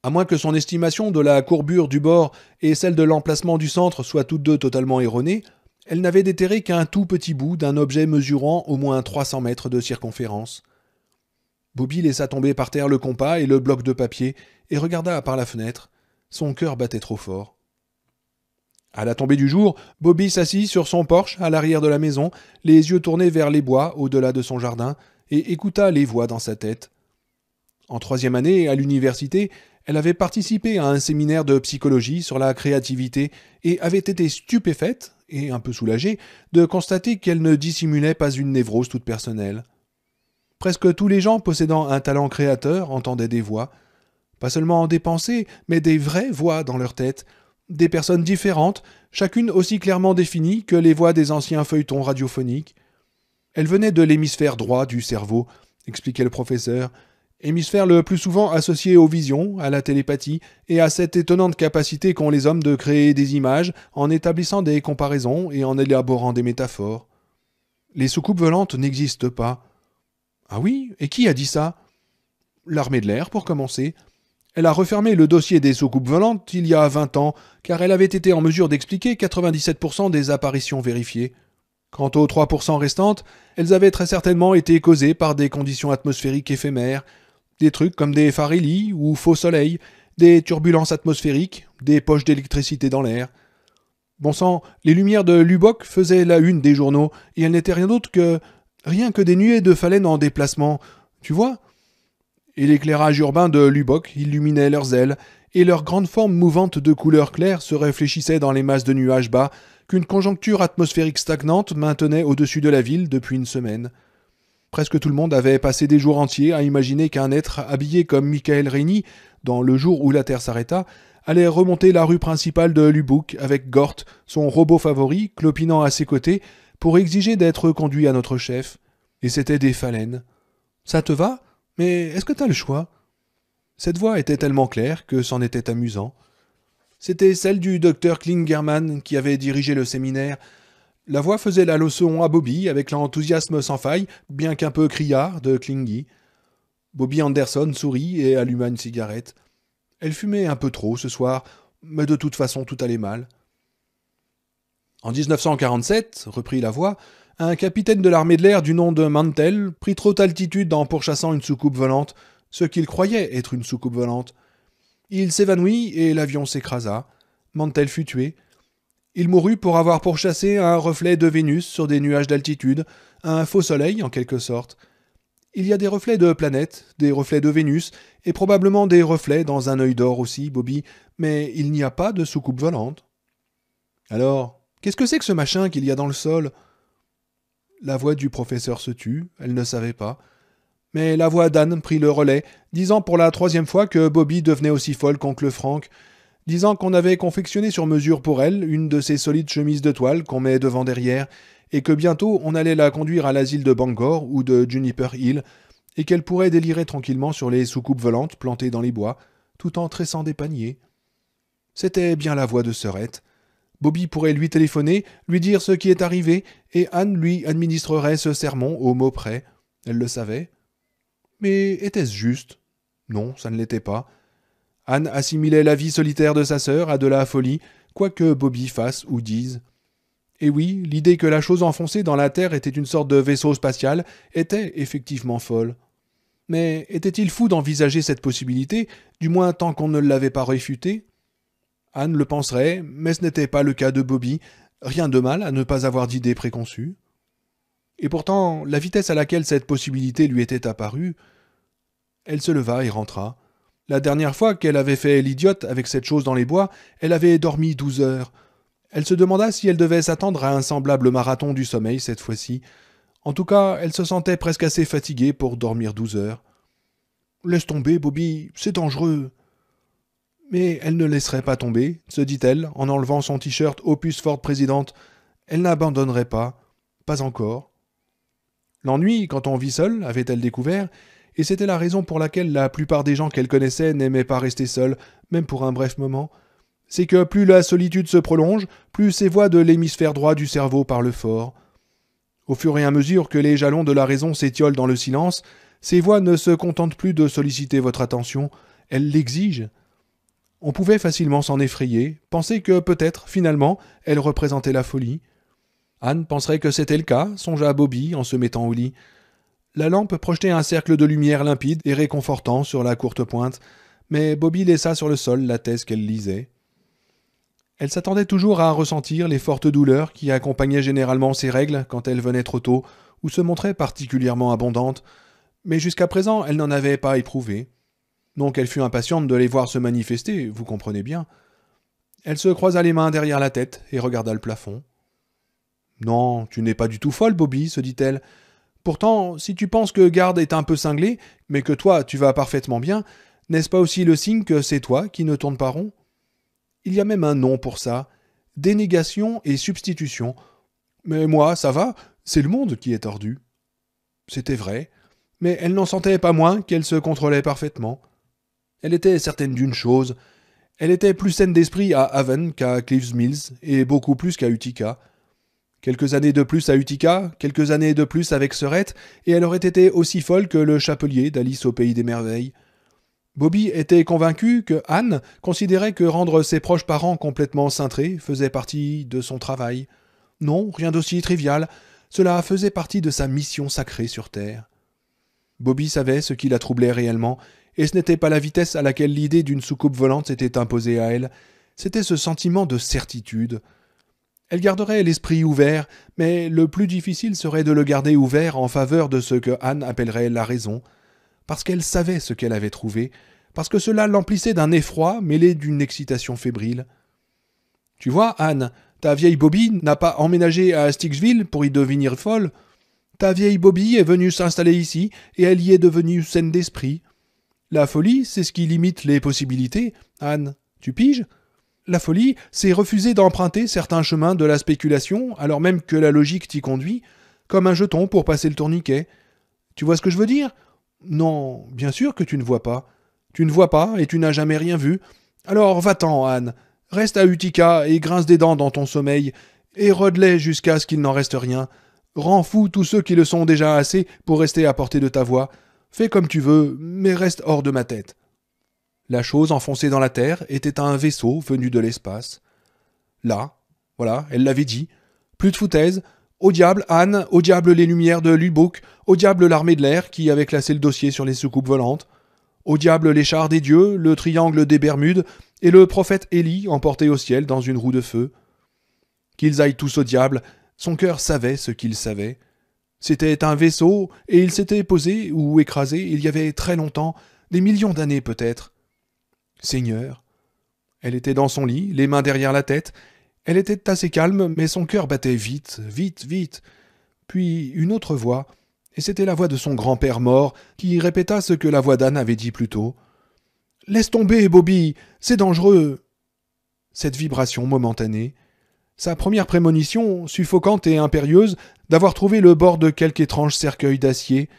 À moins que son estimation de la courbure du bord et celle de l'emplacement du centre soient toutes deux totalement erronées, elle n'avait déterré qu'un tout petit bout d'un objet mesurant au moins 300 mètres de circonférence. Bobby laissa tomber par terre le compas et le bloc de papier et regarda par la fenêtre. Son cœur battait trop fort. À la tombée du jour, Bobby s'assit sur son porche à l'arrière de la maison, les yeux tournés vers les bois au-delà de son jardin, et écouta les voix dans sa tête. En troisième année, à l'université, elle avait participé à un séminaire de psychologie sur la créativité et avait été stupéfaite, et un peu soulagée, de constater qu'elle ne dissimulait pas une névrose toute personnelle. Presque tous les gens possédant un talent créateur entendaient des voix, pas seulement des pensées, mais des vraies voix dans leur tête, des personnes différentes, chacune aussi clairement définie que les voix des anciens feuilletons radiophoniques. Elles venaient de l'hémisphère droit du cerveau, expliquait le professeur, Hémisphère le plus souvent associé aux visions, à la télépathie et à cette étonnante capacité qu'ont les hommes de créer des images en établissant des comparaisons et en élaborant des métaphores. Les soucoupes volantes n'existent pas. Ah oui Et qui a dit ça L'armée de l'air, pour commencer. Elle a refermé le dossier des soucoupes volantes il y a 20 ans, car elle avait été en mesure d'expliquer 97% des apparitions vérifiées. Quant aux 3% restantes, elles avaient très certainement été causées par des conditions atmosphériques éphémères, des trucs comme des farilies ou faux soleil, des turbulences atmosphériques, des poches d'électricité dans l'air. Bon sang, les lumières de Lubbock faisaient la une des journaux, et elles n'étaient rien d'autre que rien que des nuées de phalènes en déplacement, tu vois Et l'éclairage urbain de Lubbock illuminait leurs ailes, et leurs grandes formes mouvantes de couleur claires se réfléchissaient dans les masses de nuages bas qu'une conjoncture atmosphérique stagnante maintenait au-dessus de la ville depuis une semaine. Presque tout le monde avait passé des jours entiers à imaginer qu'un être habillé comme Michael Rainey, dans le jour où la Terre s'arrêta, allait remonter la rue principale de Lubuk avec Gort, son robot favori, clopinant à ses côtés, pour exiger d'être conduit à notre chef. Et c'était des phalènes. Ça te va Mais est-ce que t'as le choix Cette voix était tellement claire que c'en était amusant. C'était celle du docteur Klingerman qui avait dirigé le séminaire, la voix faisait la leçon à Bobby avec l'enthousiasme sans faille, bien qu'un peu criard, de Klingy. Bobby Anderson sourit et alluma une cigarette. Elle fumait un peu trop ce soir, mais de toute façon tout allait mal. En 1947, reprit la voix, un capitaine de l'armée de l'air du nom de Mantel prit trop d'altitude en pourchassant une soucoupe volante, ce qu'il croyait être une soucoupe volante. Il s'évanouit et l'avion s'écrasa. Mantel fut tué. Il mourut pour avoir pourchassé un reflet de Vénus sur des nuages d'altitude, un faux soleil en quelque sorte. Il y a des reflets de planètes, des reflets de Vénus, et probablement des reflets dans un œil d'or aussi, Bobby, mais il n'y a pas de soucoupe volante. Alors, qu'est-ce que c'est que ce machin qu'il y a dans le sol La voix du professeur se tut, elle ne savait pas. Mais la voix d'Anne prit le relais, disant pour la troisième fois que Bobby devenait aussi folle qu'oncle Frank, disant qu'on avait confectionné sur mesure pour elle une de ces solides chemises de toile qu'on met devant derrière, et que bientôt on allait la conduire à l'asile de Bangor ou de Juniper Hill, et qu'elle pourrait délirer tranquillement sur les soucoupes volantes plantées dans les bois, tout en tressant des paniers. C'était bien la voix de Serette. Bobby pourrait lui téléphoner, lui dire ce qui est arrivé, et Anne lui administrerait ce sermon au mot près. Elle le savait. Mais était-ce juste Non, ça ne l'était pas. Anne assimilait la vie solitaire de sa sœur à de la folie, quoi que Bobby fasse ou dise. Et oui, l'idée que la chose enfoncée dans la Terre était une sorte de vaisseau spatial était effectivement folle. Mais était-il fou d'envisager cette possibilité, du moins tant qu'on ne l'avait pas réfutée Anne le penserait, mais ce n'était pas le cas de Bobby, rien de mal à ne pas avoir d'idées préconçues. Et pourtant, la vitesse à laquelle cette possibilité lui était apparue, elle se leva et rentra. La dernière fois qu'elle avait fait l'idiote avec cette chose dans les bois, elle avait dormi douze heures. Elle se demanda si elle devait s'attendre à un semblable marathon du sommeil cette fois-ci. En tout cas, elle se sentait presque assez fatiguée pour dormir douze heures. Laisse tomber, Bobby, c'est dangereux. Mais elle ne laisserait pas tomber, se dit-elle, en enlevant son t-shirt Opus Forte présidente. Elle n'abandonnerait pas, pas encore. L'ennui, quand on vit seul, avait-elle découvert, et c'était la raison pour laquelle la plupart des gens qu'elle connaissait n'aimaient pas rester seuls, même pour un bref moment, c'est que plus la solitude se prolonge, plus voix de l'hémisphère droit du cerveau parlent fort. Au fur et à mesure que les jalons de la raison s'étiolent dans le silence, ces voix ne se contentent plus de solliciter votre attention, elles l'exigent. On pouvait facilement s'en effrayer, penser que peut-être, finalement, elles représentaient la folie. Anne penserait que c'était le cas, songea Bobby en se mettant au lit. La lampe projetait un cercle de lumière limpide et réconfortant sur la courte pointe, mais Bobby laissa sur le sol la thèse qu'elle lisait. Elle s'attendait toujours à ressentir les fortes douleurs qui accompagnaient généralement ses règles quand elles venaient trop tôt ou se montraient particulièrement abondantes, mais jusqu'à présent elle n'en avait pas éprouvé. Donc elle fut impatiente de les voir se manifester, vous comprenez bien. Elle se croisa les mains derrière la tête et regarda le plafond. Non, tu n'es pas du tout folle, Bobby, se dit-elle. Pourtant, si tu penses que Garde est un peu cinglé, mais que toi, tu vas parfaitement bien, n'est-ce pas aussi le signe que c'est toi qui ne tournes pas rond Il y a même un nom pour ça dénégation et substitution. Mais moi, ça va, c'est le monde qui est tordu. C'était vrai, mais elle n'en sentait pas moins qu'elle se contrôlait parfaitement. Elle était certaine d'une chose, elle était plus saine d'esprit à Haven qu'à Cliffs Mills et beaucoup plus qu'à Utica. Quelques années de plus à Utica, quelques années de plus avec Serette, et elle aurait été aussi folle que le chapelier d'Alice au Pays des Merveilles. Bobby était convaincu que Anne considérait que rendre ses proches parents complètement cintrés faisait partie de son travail. Non, rien d'aussi trivial, cela faisait partie de sa mission sacrée sur Terre. Bobby savait ce qui la troublait réellement, et ce n'était pas la vitesse à laquelle l'idée d'une soucoupe volante s'était imposée à elle, c'était ce sentiment de certitude, elle garderait l'esprit ouvert, mais le plus difficile serait de le garder ouvert en faveur de ce que Anne appellerait la raison, parce qu'elle savait ce qu'elle avait trouvé, parce que cela l'emplissait d'un effroi mêlé d'une excitation fébrile. Tu vois, Anne, ta vieille Bobby n'a pas emménagé à Stixville pour y devenir folle. Ta vieille Bobby est venue s'installer ici, et elle y est devenue saine d'esprit. La folie, c'est ce qui limite les possibilités, Anne. Tu piges la folie, c'est refuser d'emprunter certains chemins de la spéculation, alors même que la logique t'y conduit, comme un jeton pour passer le tourniquet. Tu vois ce que je veux dire Non, bien sûr que tu ne vois pas. Tu ne vois pas et tu n'as jamais rien vu. Alors va-t'en, Anne. Reste à Utica et grince des dents dans ton sommeil, et rôde-les jusqu'à ce qu'il n'en reste rien. Rends fou tous ceux qui le sont déjà assez pour rester à portée de ta voix. Fais comme tu veux, mais reste hors de ma tête. La chose enfoncée dans la terre était un vaisseau venu de l'espace. Là, voilà, elle l'avait dit. Plus de foutaise, Au diable Anne, au diable les lumières de Lubbock, au diable l'armée de l'air qui avait classé le dossier sur les soucoupes volantes, au diable les chars des dieux, le triangle des Bermudes et le prophète Élie emporté au ciel dans une roue de feu. Qu'ils aillent tous au diable, son cœur savait ce qu'il savait. C'était un vaisseau, et il s'était posé ou écrasé il y avait très longtemps, des millions d'années peut-être. Seigneur. Elle était dans son lit, les mains derrière la tête. Elle était assez calme, mais son cœur battait vite, vite, vite. Puis une autre voix, et c'était la voix de son grand-père mort, qui répéta ce que la voix d'Anne avait dit plus tôt. Laisse tomber, Bobby, c'est dangereux. Cette vibration momentanée, sa première prémonition, suffocante et impérieuse, d'avoir trouvé le bord de quelque étrange cercueil d'acier,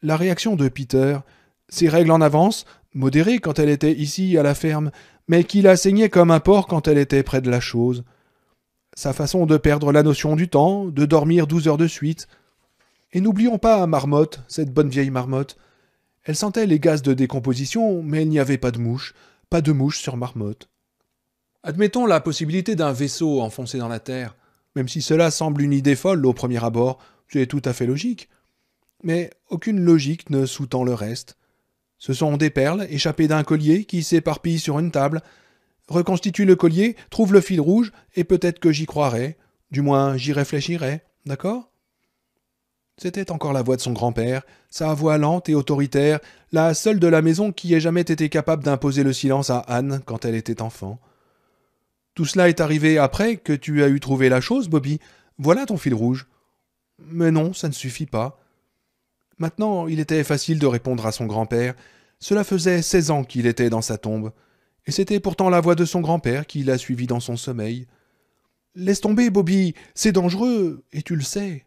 la réaction de Peter, ses règles en avance, modérée quand elle était ici à la ferme, mais qui la saignait comme un porc quand elle était près de la chose. Sa façon de perdre la notion du temps, de dormir douze heures de suite. Et n'oublions pas Marmotte, cette bonne vieille Marmotte. Elle sentait les gaz de décomposition, mais il n'y avait pas de mouche, pas de mouche sur Marmotte. Admettons la possibilité d'un vaisseau enfoncé dans la terre, même si cela semble une idée folle au premier abord, c'est tout à fait logique. Mais aucune logique ne sous-tend le reste. Ce sont des perles échappées d'un collier qui s'éparpille sur une table. Reconstitue le collier, trouve le fil rouge, et peut-être que j'y croirai. Du moins, j'y réfléchirai, d'accord C'était encore la voix de son grand-père, sa voix lente et autoritaire, la seule de la maison qui ait jamais été capable d'imposer le silence à Anne quand elle était enfant. Tout cela est arrivé après que tu as eu trouvé la chose, Bobby. Voilà ton fil rouge. Mais non, ça ne suffit pas. Maintenant, il était facile de répondre à son grand-père. Cela faisait seize ans qu'il était dans sa tombe, et c'était pourtant la voix de son grand-père qui l'a suivi dans son sommeil. Laisse tomber, Bobby, c'est dangereux, et tu le sais.